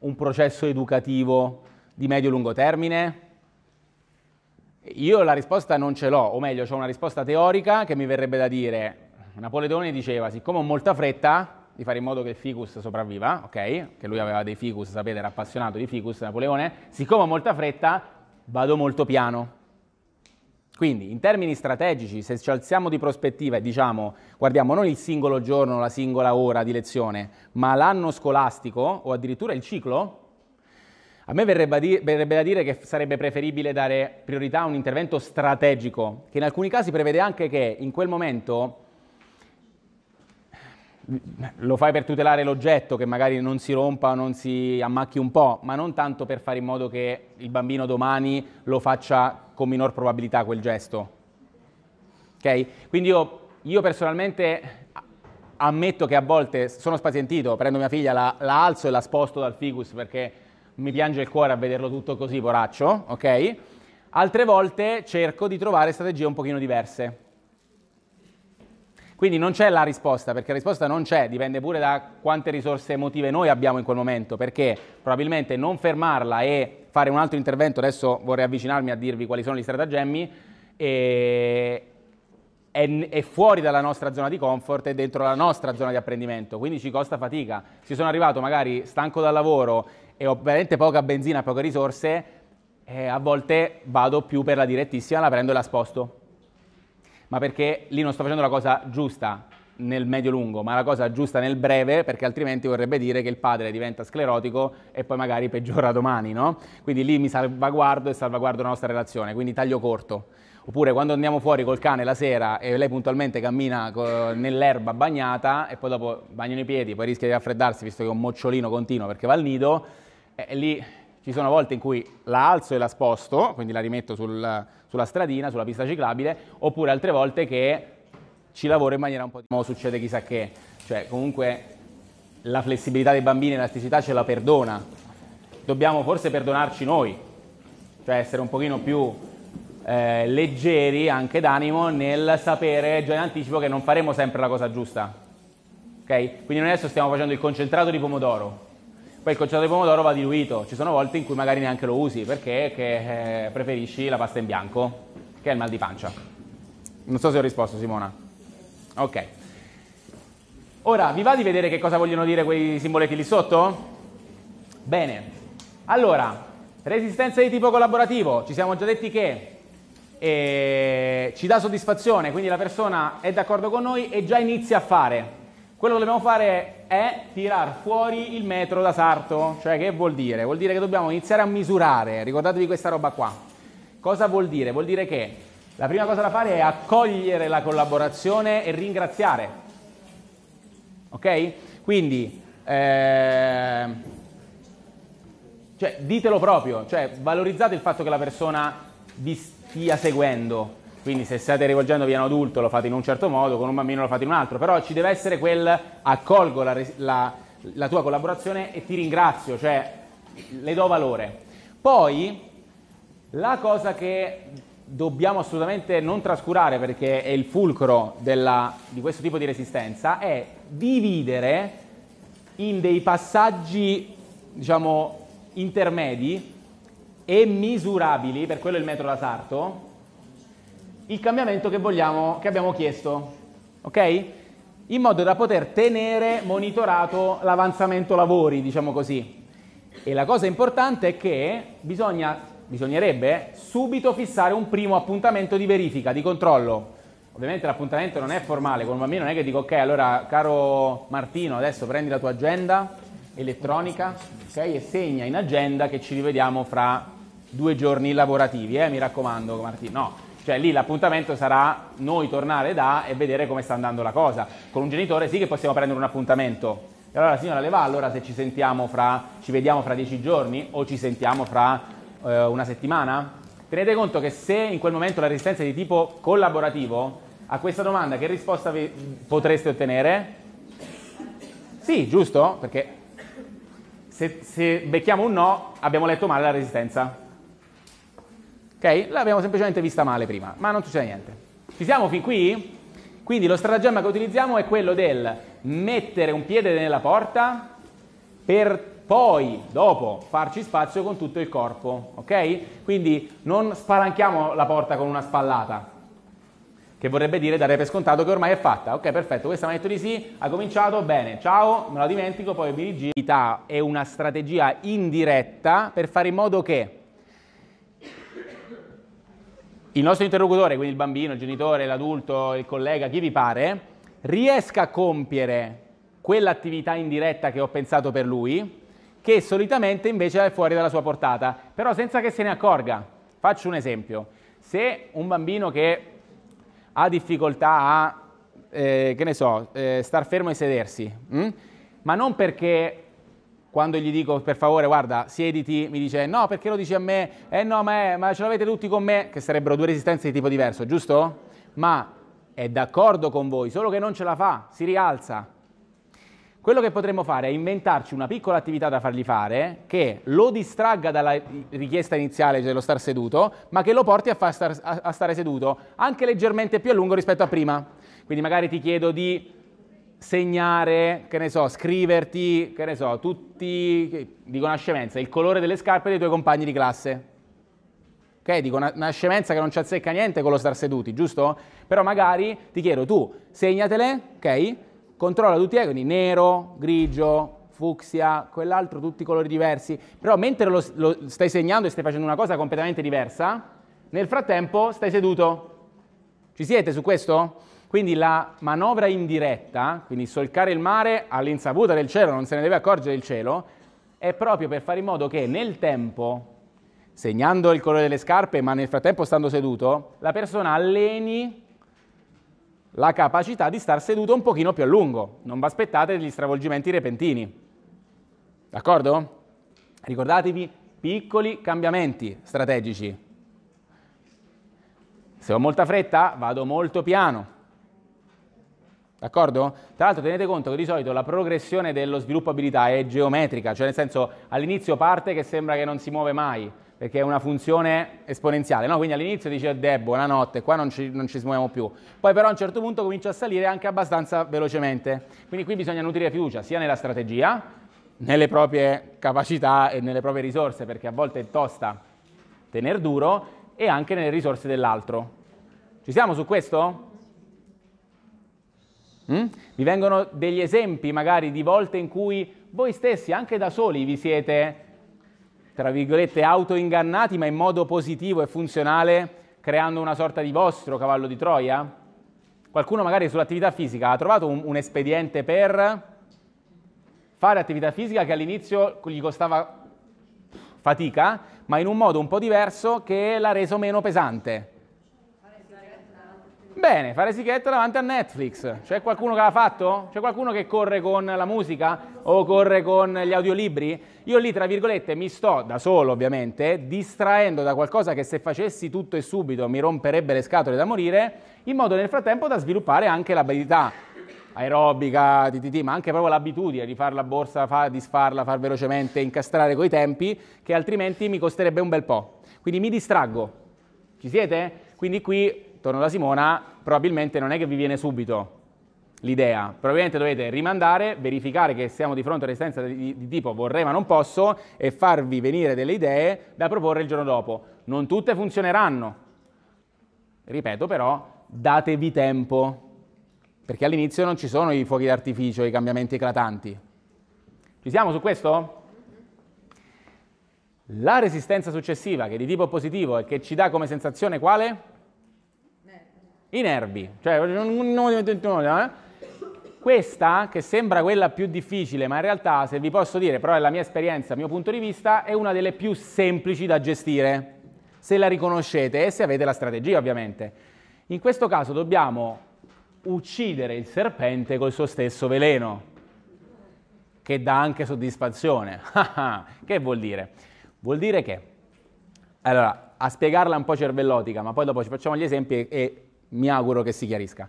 un processo educativo di medio-lungo termine? Io la risposta non ce l'ho, o meglio, ho una risposta teorica che mi verrebbe da dire, Napoleone diceva, siccome ho molta fretta di fare in modo che il ficus sopravviva, ok? Che lui aveva dei ficus, sapete, era appassionato di ficus Napoleone, siccome ho molta fretta vado molto piano. Quindi in termini strategici, se ci alziamo di prospettiva e diciamo guardiamo non il singolo giorno, la singola ora di lezione, ma l'anno scolastico o addirittura il ciclo, a me verrebbe, di- verrebbe da dire che sarebbe preferibile dare priorità a un intervento strategico, che in alcuni casi prevede anche che in quel momento mm, lo fai per tutelare l'oggetto che magari non si rompa o non si ammacchi un po', ma non tanto per fare in modo che il bambino domani lo faccia con minor probabilità quel gesto. Okay? Quindi io, io, personalmente ammetto che a volte sono spazientito, prendo mia figlia, la, la alzo e la sposto dal ficus perché mi piange il cuore a vederlo tutto così, poraccio, ok? Altre volte cerco di trovare strategie un pochino diverse. Quindi non c'è la risposta, perché la risposta non c'è, dipende pure da quante risorse emotive noi abbiamo in quel momento, perché probabilmente non fermarla e fare un altro intervento, adesso vorrei avvicinarmi a dirvi quali sono gli stratagemmi, è, è, fuori dalla nostra zona di comfort e dentro la nostra zona di apprendimento, quindi ci costa fatica. Se sono arrivato magari stanco dal lavoro e ho veramente poca benzina, poche risorse, eh, a volte vado più per la direttissima, la prendo e la sposto. Ma perché lì non sto facendo la cosa giusta nel medio-lungo, ma la cosa giusta nel breve, perché altrimenti vorrebbe dire che il padre diventa sclerotico e poi magari peggiora domani, no? Quindi lì mi salvaguardo e salvaguardo la nostra relazione, quindi taglio corto. Oppure quando andiamo fuori col cane la sera e lei puntualmente cammina nell'erba bagnata e poi dopo bagnano i piedi, poi rischia di raffreddarsi visto che è un mocciolino continuo perché va al nido, eh, eh, lì ci sono volte in cui la alzo e la sposto, quindi la rimetto sul, sulla stradina, sulla pista ciclabile, oppure altre volte che ci lavoro in maniera un po' di... No, succede chissà che, cioè comunque la flessibilità dei bambini e l'elasticità ce la perdona. Dobbiamo forse perdonarci noi, cioè essere un pochino più eh, leggeri anche d'animo nel sapere già in anticipo che non faremo sempre la cosa giusta. Ok? Quindi noi adesso stiamo facendo il concentrato di pomodoro, poi il concentrato di pomodoro va diluito, ci sono volte in cui magari neanche lo usi perché eh, preferisci la pasta in bianco, che è il mal di pancia. Non so se ho risposto Simona. Ok. Ora, vi va di vedere che cosa vogliono dire quei simboletti lì sotto? Bene. Allora, resistenza di tipo collaborativo. Ci siamo già detti che eh, ci dà soddisfazione, quindi la persona è d'accordo con noi e già inizia a fare. Quello che dobbiamo fare è tirar fuori il metro da sarto. Cioè che vuol dire? Vuol dire che dobbiamo iniziare a misurare, ricordatevi questa roba qua. Cosa vuol dire? Vuol dire che la prima cosa da fare è accogliere la collaborazione e ringraziare. Ok? Quindi, eh, cioè, ditelo proprio, cioè, valorizzate il fatto che la persona vi stia seguendo quindi se state rivolgendovi a un adulto lo fate in un certo modo, con un bambino lo fate in un altro, però ci deve essere quel accolgo la, la, la tua collaborazione e ti ringrazio, cioè le do valore. Poi la cosa che dobbiamo assolutamente non trascurare perché è il fulcro della, di questo tipo di resistenza è dividere in dei passaggi diciamo intermedi e misurabili, per quello il metro da sarto, il cambiamento che, vogliamo, che abbiamo chiesto, ok? In modo da poter tenere monitorato l'avanzamento lavori, diciamo così. E la cosa importante è che bisogna, bisognerebbe subito fissare un primo appuntamento di verifica, di controllo. Ovviamente l'appuntamento non è formale, con un bambino non è che dico ok, allora caro Martino, adesso prendi la tua agenda elettronica ok, e segna in agenda che ci rivediamo fra due giorni lavorativi, eh, mi raccomando Martino. No, cioè lì l'appuntamento sarà noi tornare da e vedere come sta andando la cosa. Con un genitore sì che possiamo prendere un appuntamento. E allora la signora le va allora se ci sentiamo fra, ci vediamo fra dieci giorni o ci sentiamo fra eh, una settimana? Tenete conto che se in quel momento la resistenza è di tipo collaborativo, a questa domanda che risposta potreste ottenere? Sì, giusto? Perché se, se becchiamo un no abbiamo letto male la resistenza ok? L'abbiamo semplicemente vista male prima, ma non succede niente. Ci siamo fin qui? Quindi lo stratagemma che utilizziamo è quello del mettere un piede nella porta per poi, dopo, farci spazio con tutto il corpo, ok? Quindi non spalanchiamo la porta con una spallata, che vorrebbe dire dare per scontato che ormai è fatta. Ok, perfetto, questa mi ha detto di sì, ha cominciato, bene, ciao, me la dimentico, poi mi rigiro. È una strategia indiretta per fare in modo che il nostro interlocutore, quindi il bambino, il genitore, l'adulto, il collega, chi vi pare, riesca a compiere quell'attività indiretta che ho pensato per lui, che solitamente invece è fuori dalla sua portata, però senza che se ne accorga. Faccio un esempio. Se un bambino che ha difficoltà a, eh, che ne so, eh, star fermo e sedersi, mh? Mm? ma non perché quando gli dico per favore guarda siediti mi dice no perché lo dici a me, eh no ma, è, ma ce l'avete tutti con me, che sarebbero due resistenze di tipo diverso, giusto? Ma è d'accordo con voi, solo che non ce la fa, si rialza. Quello che potremmo fare è inventarci una piccola attività da fargli fare che lo distragga dalla richiesta iniziale dello cioè star seduto, ma che lo porti a, star, a stare seduto anche leggermente più a lungo rispetto a prima. Quindi magari ti chiedo di segnare, che ne so, scriverti, che ne so, tutti, dico una scemenza, il colore delle scarpe dei tuoi compagni di classe. Ok, dico una, una scemenza che non ci azzecca niente con lo star seduti, giusto? Però magari ti chiedo tu, segnatele, ok? Controlla tutti, eh, quindi nero, grigio, fucsia, quell'altro, tutti i colori diversi. Però mentre lo, lo stai segnando e stai facendo una cosa completamente diversa, nel frattempo stai seduto. Ci siete su questo? Quindi la manovra indiretta, quindi solcare il mare all'insaputa del cielo, non se ne deve accorgere il cielo, è proprio per fare in modo che nel tempo, segnando il colore delle scarpe, ma nel frattempo stando seduto, la persona alleni la capacità di star seduto un pochino più a lungo. Non vi aspettate degli stravolgimenti repentini. D'accordo? Ricordatevi piccoli cambiamenti strategici. Se ho molta fretta, vado molto piano. D'accordo? Tra l'altro tenete conto che di solito la progressione dello sviluppo abilità è geometrica, cioè nel senso all'inizio parte che sembra che non si muove mai, perché è una funzione esponenziale, no? Quindi all'inizio dice eh, Debbo, una notte, qua non ci, non ci smuoviamo più. Poi però a un certo punto comincia a salire anche abbastanza velocemente. Quindi qui bisogna nutrire fiducia sia nella strategia, nelle proprie capacità e nelle proprie risorse, perché a volte è tosta tenere duro, e anche nelle risorse dell'altro. Ci siamo su questo? Mm? Vi vengono degli esempi magari di volte in cui voi stessi, anche da soli, vi siete, tra virgolette, autoingannati, ma in modo positivo e funzionale, creando una sorta di vostro cavallo di Troia? Qualcuno magari sull'attività fisica ha trovato un, un espediente per fare attività fisica che all'inizio gli costava fatica, ma in un modo un po' diverso che l'ha reso meno pesante Bene, fare sigaretta davanti a Netflix. C'è qualcuno che l'ha fatto? C'è qualcuno che corre con la musica o corre con gli audiolibri? Io lì, tra virgolette, mi sto da solo, ovviamente, distraendo da qualcosa che se facessi tutto e subito mi romperebbe le scatole da morire, in modo nel frattempo da sviluppare anche l'abilità aerobica, TTT, ma anche proprio l'abitudine di fare la borsa, disfarla, far velocemente, incastrare coi tempi, che altrimenti mi costerebbe un bel po'. Quindi mi distraggo. Ci siete? Quindi qui torno da Simona, probabilmente non è che vi viene subito l'idea. Probabilmente dovete rimandare, verificare che siamo di fronte a resistenza di, di, tipo vorrei ma non posso e farvi venire delle idee da proporre il giorno dopo. Non tutte funzioneranno. Ripeto però, datevi tempo, perché all'inizio non ci sono i fuochi d'artificio, i cambiamenti eclatanti. Ci siamo su questo? La resistenza successiva, che è di tipo positivo e che ci dà come sensazione quale? I nervi, cioè eh? questa, che sembra quella più difficile, ma in realtà, se vi posso dire, però è la mia esperienza, il mio punto di vista, è una delle più semplici da gestire, se la riconoscete e se avete la strategia, ovviamente. In questo caso dobbiamo uccidere il serpente col suo stesso veleno, che dà anche soddisfazione. che vuol dire? Vuol dire che, allora, a spiegarla un po' cervellotica, ma poi dopo ci facciamo gli esempi e, e mi auguro che si chiarisca.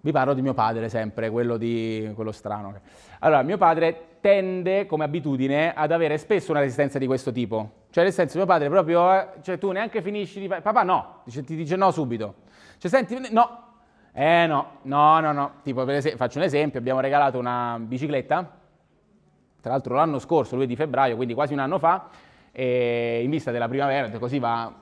Vi parlo di mio padre sempre, quello, di, quello strano. Allora, mio padre tende come abitudine ad avere spesso una resistenza di questo tipo. Cioè, nel senso, mio padre proprio, eh, cioè tu neanche finisci di... Papà no, dice, ti dice no subito. Cioè, senti, no. Eh no, no, no, no. Tipo, esempio, faccio un esempio, abbiamo regalato una bicicletta, tra l'altro l'anno scorso, lui è di febbraio, quindi quasi un anno fa, in vista della primavera, così va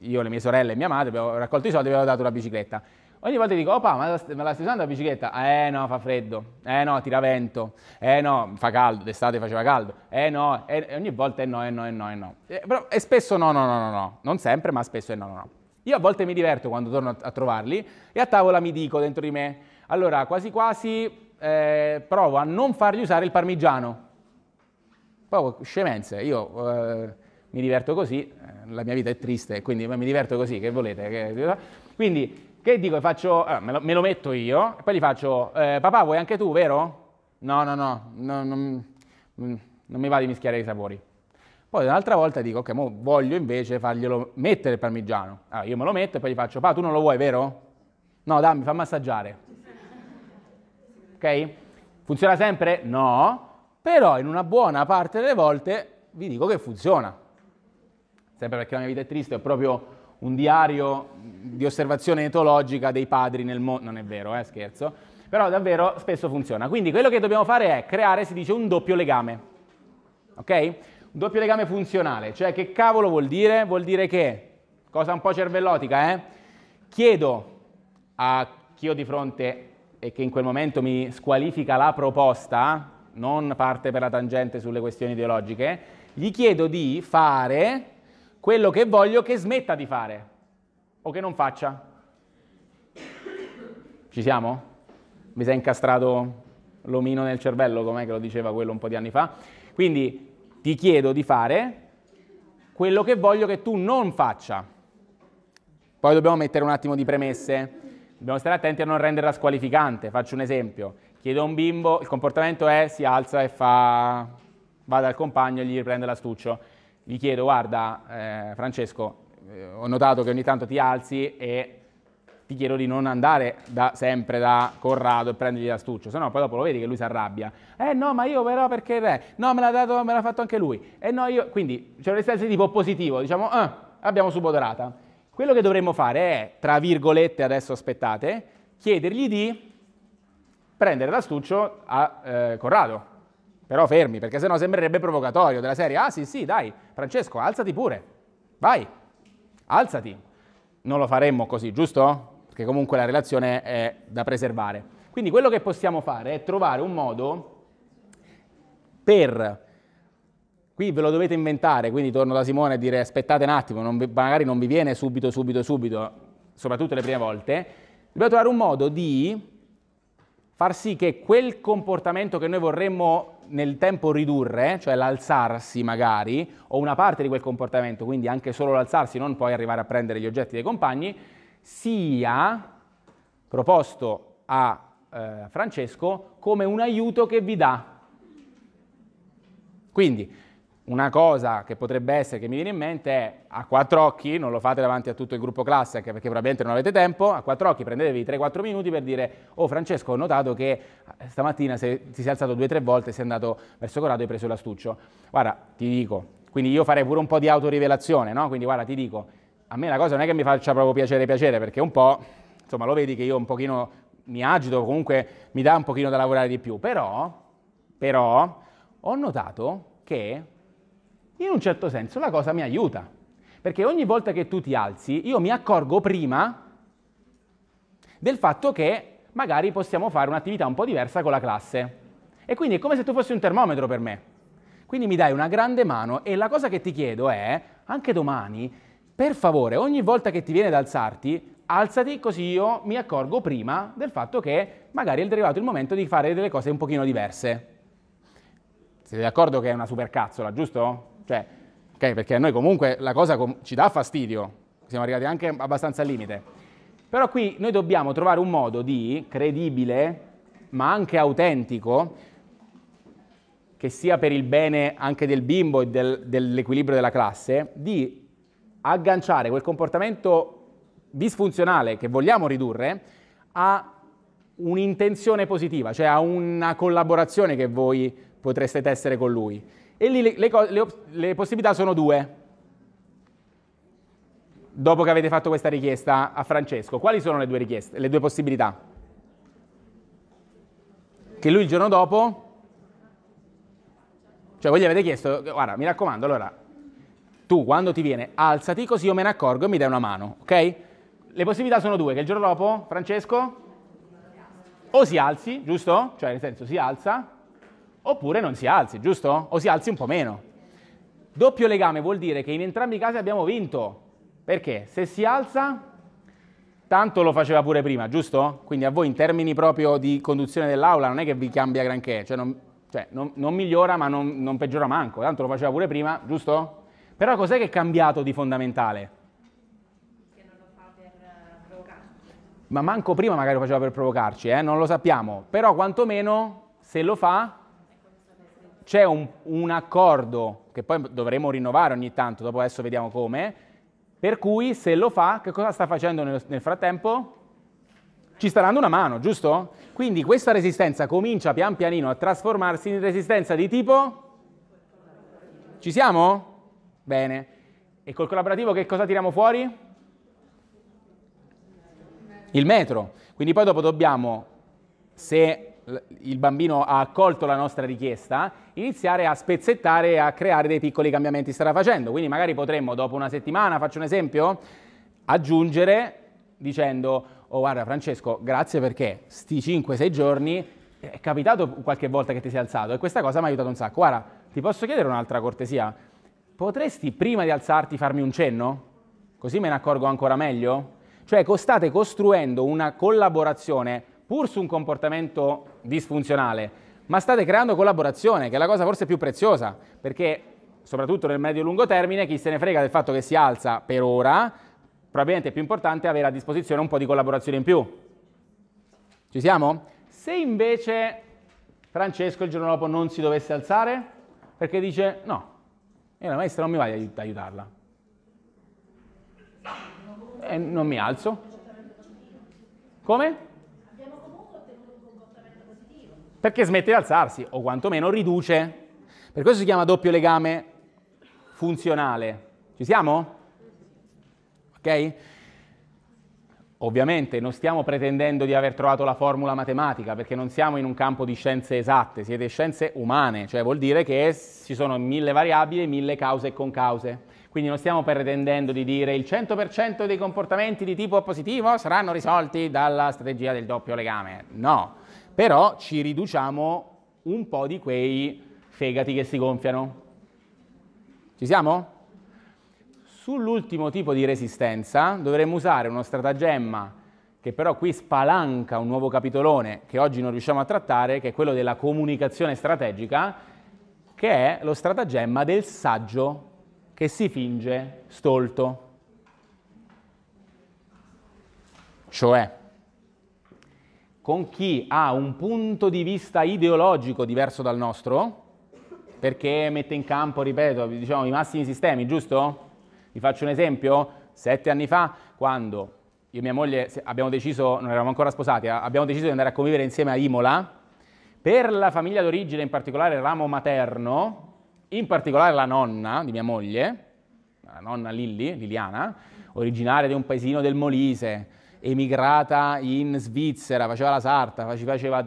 io, le mie sorelle e mia madre abbiamo raccolto i soldi e avevo dato la bicicletta. Ogni volta dico, oh ma la, la stai usando la bicicletta? Eh no, fa freddo, eh no, tira vento, eh no, fa caldo, d'estate faceva caldo, eh no, eh, ogni volta è no, è no, è no, è no. Eh, però, e spesso no, no, no, no, no, non sempre, ma spesso è no, no, no. Io a volte mi diverto quando torno a, a trovarli e a tavola mi dico dentro di me, allora quasi quasi eh, provo a non fargli usare il parmigiano. Proprio scemenze, io eh, mi diverto così, eh, la mia vita è triste, quindi mi diverto così, che volete? Quindi, che dico? Faccio, ah, me, lo, me, lo, metto io, e poi gli faccio, eh, papà vuoi anche tu, vero? No, no, no, no non, mm, non mi va di mischiare i sapori. Poi un'altra volta dico, ok, mo voglio invece farglielo mettere il parmigiano. Allora ah, io me lo metto e poi gli faccio, papà tu non lo vuoi, vero? No, dammi, fammi assaggiare. Ok? Funziona sempre? No, però in una buona parte delle volte vi dico che funziona sempre perché la mia vita è triste, è proprio un diario di osservazione etologica dei padri nel mondo, non è vero, eh, scherzo, però davvero spesso funziona. Quindi quello che dobbiamo fare è creare, si dice, un doppio legame, ok? Un doppio legame funzionale, cioè che cavolo vuol dire? Vuol dire che, cosa un po' cervellotica, eh? Chiedo a chi ho di fronte e che in quel momento mi squalifica la proposta, non parte per la tangente sulle questioni ideologiche, gli chiedo di fare quello che voglio che smetta di fare o che non faccia. Ci siamo? Mi si è incastrato l'omino nel cervello, com'è che lo diceva quello un po' di anni fa? Quindi ti chiedo di fare quello che voglio che tu non faccia. Poi dobbiamo mettere un attimo di premesse, dobbiamo stare attenti a non renderla squalificante. Faccio un esempio, chiedo a un bimbo, il comportamento è si alza e fa, va dal compagno e gli riprende l'astuccio gli chiedo, guarda eh, Francesco, eh, ho notato che ogni tanto ti alzi e ti chiedo di non andare da, sempre da Corrado e prendergli l'astuccio, sennò poi dopo lo vedi che lui si arrabbia. Eh no, ma io però perché re? No, me l'ha, dato, me l'ha fatto anche lui. Eh no, io... Quindi c'è un di tipo positivo, diciamo, eh, abbiamo subodorata. Quello che dovremmo fare è, tra virgolette adesso aspettate, chiedergli di prendere l'astuccio a eh, Corrado. Però fermi, perché sennò sembrerebbe provocatorio della serie. Ah sì, sì, dai, Francesco, alzati pure. Vai, alzati. Non lo faremmo così, giusto? Perché comunque la relazione è da preservare. Quindi quello che possiamo fare è trovare un modo per... Qui ve lo dovete inventare, quindi torno da Simone a dire aspettate un attimo, non vi, magari non vi viene subito, subito, subito, soprattutto le prime volte. Dobbiamo trovare un modo di far sì che quel comportamento che noi vorremmo nel tempo ridurre, cioè l'alzarsi magari, o una parte di quel comportamento, quindi anche solo l'alzarsi, non poi arrivare a prendere gli oggetti dei compagni, sia proposto a eh, Francesco come un aiuto che vi dà. Quindi una cosa che potrebbe essere che mi viene in mente è a quattro occhi, non lo fate davanti a tutto il gruppo classe anche perché probabilmente non avete tempo, a quattro occhi prendetevi 3-4 minuti per dire oh Francesco ho notato che eh, stamattina se, ti sei alzato due o tre volte, sei andato verso Corrado e hai preso l'astuccio. Guarda, ti dico, quindi io farei pure un po' di autorivelazione, no? Quindi guarda, ti dico, a me la cosa non è che mi faccia proprio piacere piacere perché un po', insomma lo vedi che io un pochino mi agito, comunque mi dà un pochino da lavorare di più, però, però ho notato che in un certo senso la cosa mi aiuta, perché ogni volta che tu ti alzi io mi accorgo prima del fatto che magari possiamo fare un'attività un po' diversa con la classe. E quindi è come se tu fossi un termometro per me. Quindi mi dai una grande mano e la cosa che ti chiedo è, anche domani, per favore, ogni volta che ti viene ad alzarti, alzati così io mi accorgo prima del fatto che magari è arrivato il momento di fare delle cose un pochino diverse. Siete d'accordo che è una supercazzola, giusto? Cioè, okay, perché a noi comunque la cosa com- ci dà fastidio, siamo arrivati anche abbastanza al limite. Però qui noi dobbiamo trovare un modo di, credibile, ma anche autentico, che sia per il bene anche del bimbo e del, dell'equilibrio della classe, di agganciare quel comportamento disfunzionale che vogliamo ridurre a un'intenzione positiva, cioè a una collaborazione che voi potreste tessere con lui. E lì le, le, le, le possibilità sono due, dopo che avete fatto questa richiesta a Francesco. Quali sono le due richieste, le due possibilità? Che lui il giorno dopo... Cioè voi gli avete chiesto, guarda, mi raccomando, allora, tu quando ti viene alzati così io me ne accorgo e mi dai una mano, ok? Le possibilità sono due, che il giorno dopo, Francesco, o si alzi, giusto? Cioè nel senso si alza, oppure non si alzi, giusto? O si alzi un po' meno. Doppio legame vuol dire che in entrambi i casi abbiamo vinto, perché se si alza, tanto lo faceva pure prima, giusto? Quindi a voi in termini proprio di conduzione dell'aula non è che vi cambia granché, cioè non, cioè non, non migliora ma non, non peggiora manco, tanto lo faceva pure prima, giusto? Però cos'è che è cambiato di fondamentale? non lo fa per eh, provocarci. ma manco prima magari lo faceva per provocarci, eh? non lo sappiamo, però quantomeno se lo fa c'è un, un accordo, che poi dovremo rinnovare ogni tanto, dopo adesso vediamo come, per cui se lo fa, che cosa sta facendo nel, nel frattempo? Ci sta dando una mano, giusto? Quindi questa resistenza comincia pian pianino a trasformarsi in resistenza di tipo... Ci siamo? Bene. E col collaborativo che cosa tiriamo fuori? Il metro. Quindi poi dopo dobbiamo, se il bambino ha accolto la nostra richiesta, iniziare a spezzettare e a creare dei piccoli cambiamenti starà facendo. Quindi magari potremmo dopo una settimana, faccio un esempio, aggiungere dicendo oh guarda Francesco, grazie perché sti 5-6 giorni è capitato qualche volta che ti sei alzato e questa cosa mi ha aiutato un sacco. Guarda, ti posso chiedere un'altra cortesia? Potresti prima di alzarti farmi un cenno? Così me ne accorgo ancora meglio? Cioè state costruendo una collaborazione pur su un comportamento disfunzionale, ma state creando collaborazione, che è la cosa forse più preziosa, perché soprattutto nel medio-lungo e termine chi se ne frega del fatto che si alza per ora, probabilmente è più importante avere a disposizione un po' di collaborazione in più. Ci siamo? Se invece Francesco il giorno dopo non si dovesse alzare, perché dice no, e la maestra non mi va ad aiutarla, e non mi alzo. Come? perché smette di alzarsi o quantomeno riduce. Per questo si chiama doppio legame funzionale. Ci siamo? Ok? Ovviamente non stiamo pretendendo di aver trovato la formula matematica, perché non siamo in un campo di scienze esatte, siete scienze umane, cioè vuol dire che ci sono mille variabili, mille cause e concause. Quindi non stiamo pretendendo di dire il 100% dei comportamenti di tipo positivo saranno risolti dalla strategia del doppio legame. No, però ci riduciamo un po' di quei fegati che si gonfiano. Ci siamo? Sull'ultimo tipo di resistenza dovremmo usare uno stratagemma che però qui spalanca un nuovo capitolone che oggi non riusciamo a trattare, che è quello della comunicazione strategica, che è lo stratagemma del saggio che si finge stolto. Cioè, con chi ha un punto di vista ideologico diverso dal nostro, perché mette in campo, ripeto, diciamo, i massimi sistemi, giusto? Vi faccio un esempio, sette anni fa, quando io e mia moglie abbiamo deciso, non eravamo ancora sposati, abbiamo deciso di andare a convivere insieme a Imola, per la famiglia d'origine, in particolare il ramo materno, in particolare la nonna di mia moglie, la nonna Lilli, Liliana, originaria di un paesino del Molise, emigrata in Svizzera, faceva la sarta, ci faceva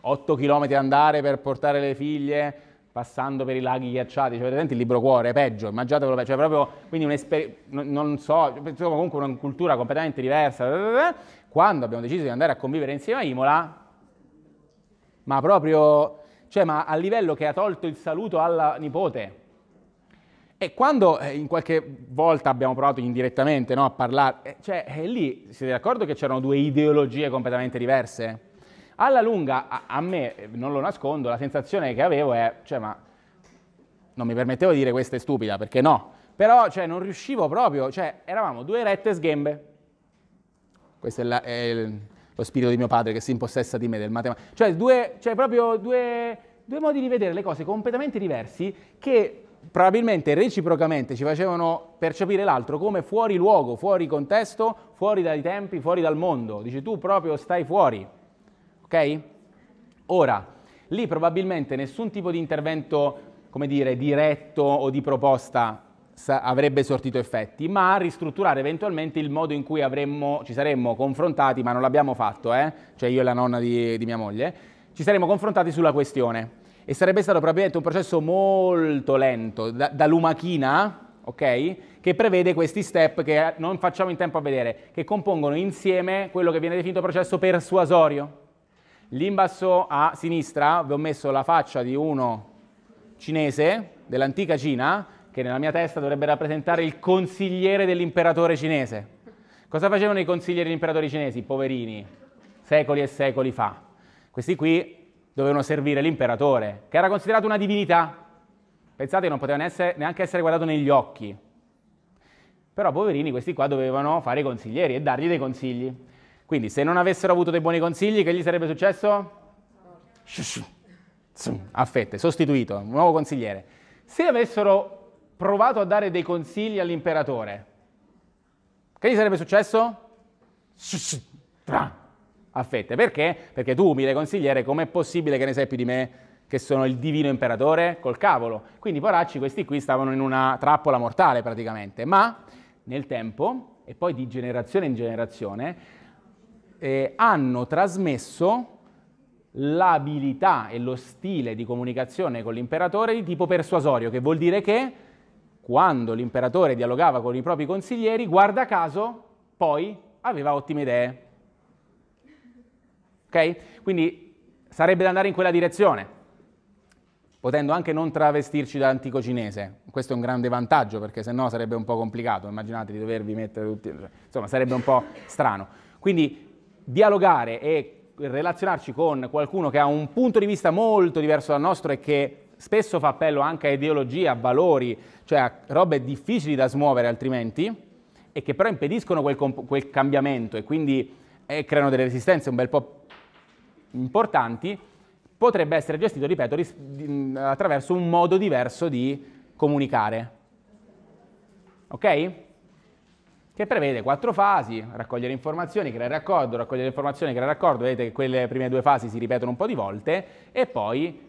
8 km andare per portare le figlie passando per i laghi ghiacciati, cioè vedete il libro cuore, è peggio, immaginatevelo, peggio. cioè proprio, quindi non, non so, comunque una cultura completamente diversa, quando abbiamo deciso di andare a convivere insieme a Imola, ma proprio, cioè ma a livello che ha tolto il saluto alla nipote, e quando eh, in qualche volta abbiamo provato indirettamente no, a parlare, eh, cioè eh, lì siete d'accordo che c'erano due ideologie completamente diverse? Alla lunga, a, a, me, eh, non lo nascondo, la sensazione che avevo è, cioè ma non mi permettevo di dire questa è stupida, perché no, però cioè, non riuscivo proprio, cioè eravamo due rette sghembe. Questo è, la, è il, lo spirito di mio padre che si impossessa di me del matematico. Cioè, due, cioè proprio due, due modi di vedere le cose completamente diversi che probabilmente reciprocamente ci facevano percepire l'altro come fuori luogo, fuori contesto, fuori dai tempi, fuori dal mondo. Dici tu proprio stai fuori. Ok? Ora, lì probabilmente nessun tipo di intervento, come dire, diretto o di proposta avrebbe sortito effetti, ma a ristrutturare eventualmente il modo in cui avremmo, ci saremmo confrontati, ma non l'abbiamo fatto, eh? cioè io e la nonna di, di mia moglie, ci saremmo confrontati sulla questione e sarebbe stato probabilmente un processo molto lento, da, da lumachina, ok? Che prevede questi step che eh, non facciamo in tempo a vedere, che compongono insieme quello che viene definito processo persuasorio. Lì in basso a sinistra vi ho messo la faccia di uno cinese dell'antica Cina, che nella mia testa dovrebbe rappresentare il consigliere dell'imperatore cinese. Cosa facevano i consiglieri degli imperatori cinesi, poverini, secoli e secoli fa? Questi qui dovevano servire l'imperatore, che era considerato una divinità. Pensate, non potevano essere, neanche essere guardato negli occhi. Però poverini, questi qua dovevano fare i consiglieri e dargli dei consigli. Quindi, se non avessero avuto dei buoni consigli, che gli sarebbe successo? Affette, sostituito, nuovo consigliere. Se avessero provato a dare dei consigli all'imperatore, che gli sarebbe successo? a fette. Perché? Perché tu, umile consigliere, com'è possibile che ne sai più di me? che sono il divino imperatore, col cavolo. Quindi i poracci questi qui stavano in una trappola mortale praticamente, ma nel tempo e poi di generazione in generazione eh, hanno trasmesso l'abilità e lo stile di comunicazione con l'imperatore di tipo persuasorio, che vuol dire che quando l'imperatore dialogava con i propri consiglieri, guarda caso, poi aveva ottime idee ok? Quindi sarebbe da andare in quella direzione, potendo anche non travestirci da antico cinese. Questo è un grande vantaggio perché se no sarebbe un po' complicato, immaginate di dovervi mettere tutti, insomma sarebbe un po' strano. Quindi dialogare e relazionarci con qualcuno che ha un punto di vista molto diverso dal nostro e che spesso fa appello anche a ideologie, a valori, cioè a robe difficili da smuovere altrimenti e che però impediscono quel, comp- quel cambiamento e quindi eh, creano delle resistenze un bel po' importanti, potrebbe essere gestito, ripeto, attraverso un modo diverso di comunicare. Ok? Che prevede quattro fasi, raccogliere informazioni, creare accordo, raccogliere informazioni, creare accordo, vedete che quelle prime due fasi si ripetono un po' di volte, e poi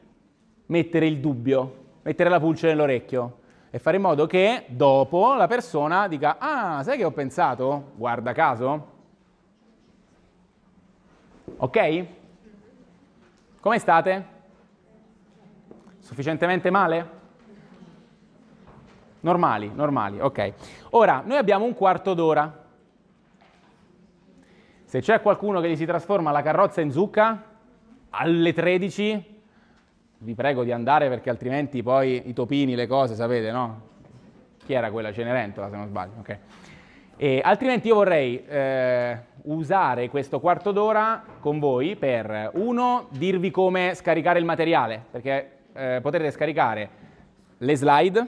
mettere il dubbio, mettere la pulce nell'orecchio e fare in modo che dopo la persona dica, ah, sai che ho pensato? Guarda caso. Ok? Come state? Sufficientemente male? Normali, normali, ok. Ora, noi abbiamo un quarto d'ora. Se c'è qualcuno che gli si trasforma la carrozza in zucca, alle 13, vi prego di andare perché altrimenti poi i topini, le cose, sapete, no? Chi era quella Cenerentola, se non sbaglio? Ok. E altrimenti io vorrei eh, usare questo quarto d'ora con voi per, uno, dirvi come scaricare il materiale, perché eh, potrete scaricare le slide,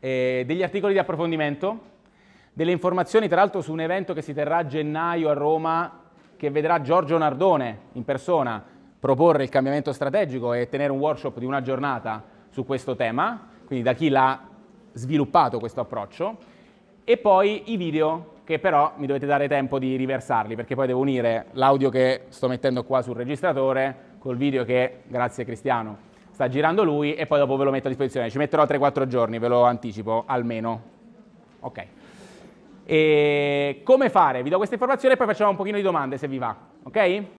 eh, degli articoli di approfondimento, delle informazioni tra l'altro su un evento che si terrà a gennaio a Roma, che vedrà Giorgio Nardone in persona proporre il cambiamento strategico e tenere un workshop di una giornata su questo tema, quindi da chi l'ha sviluppato questo approccio e poi i video che però mi dovete dare tempo di riversarli perché poi devo unire l'audio che sto mettendo qua sul registratore col video che, grazie Cristiano, sta girando lui e poi dopo ve lo metto a disposizione. Ci metterò 3-4 giorni, ve lo anticipo, almeno. Ok. E come fare? Vi do questa informazione e poi facciamo un pochino di domande se vi va, ok?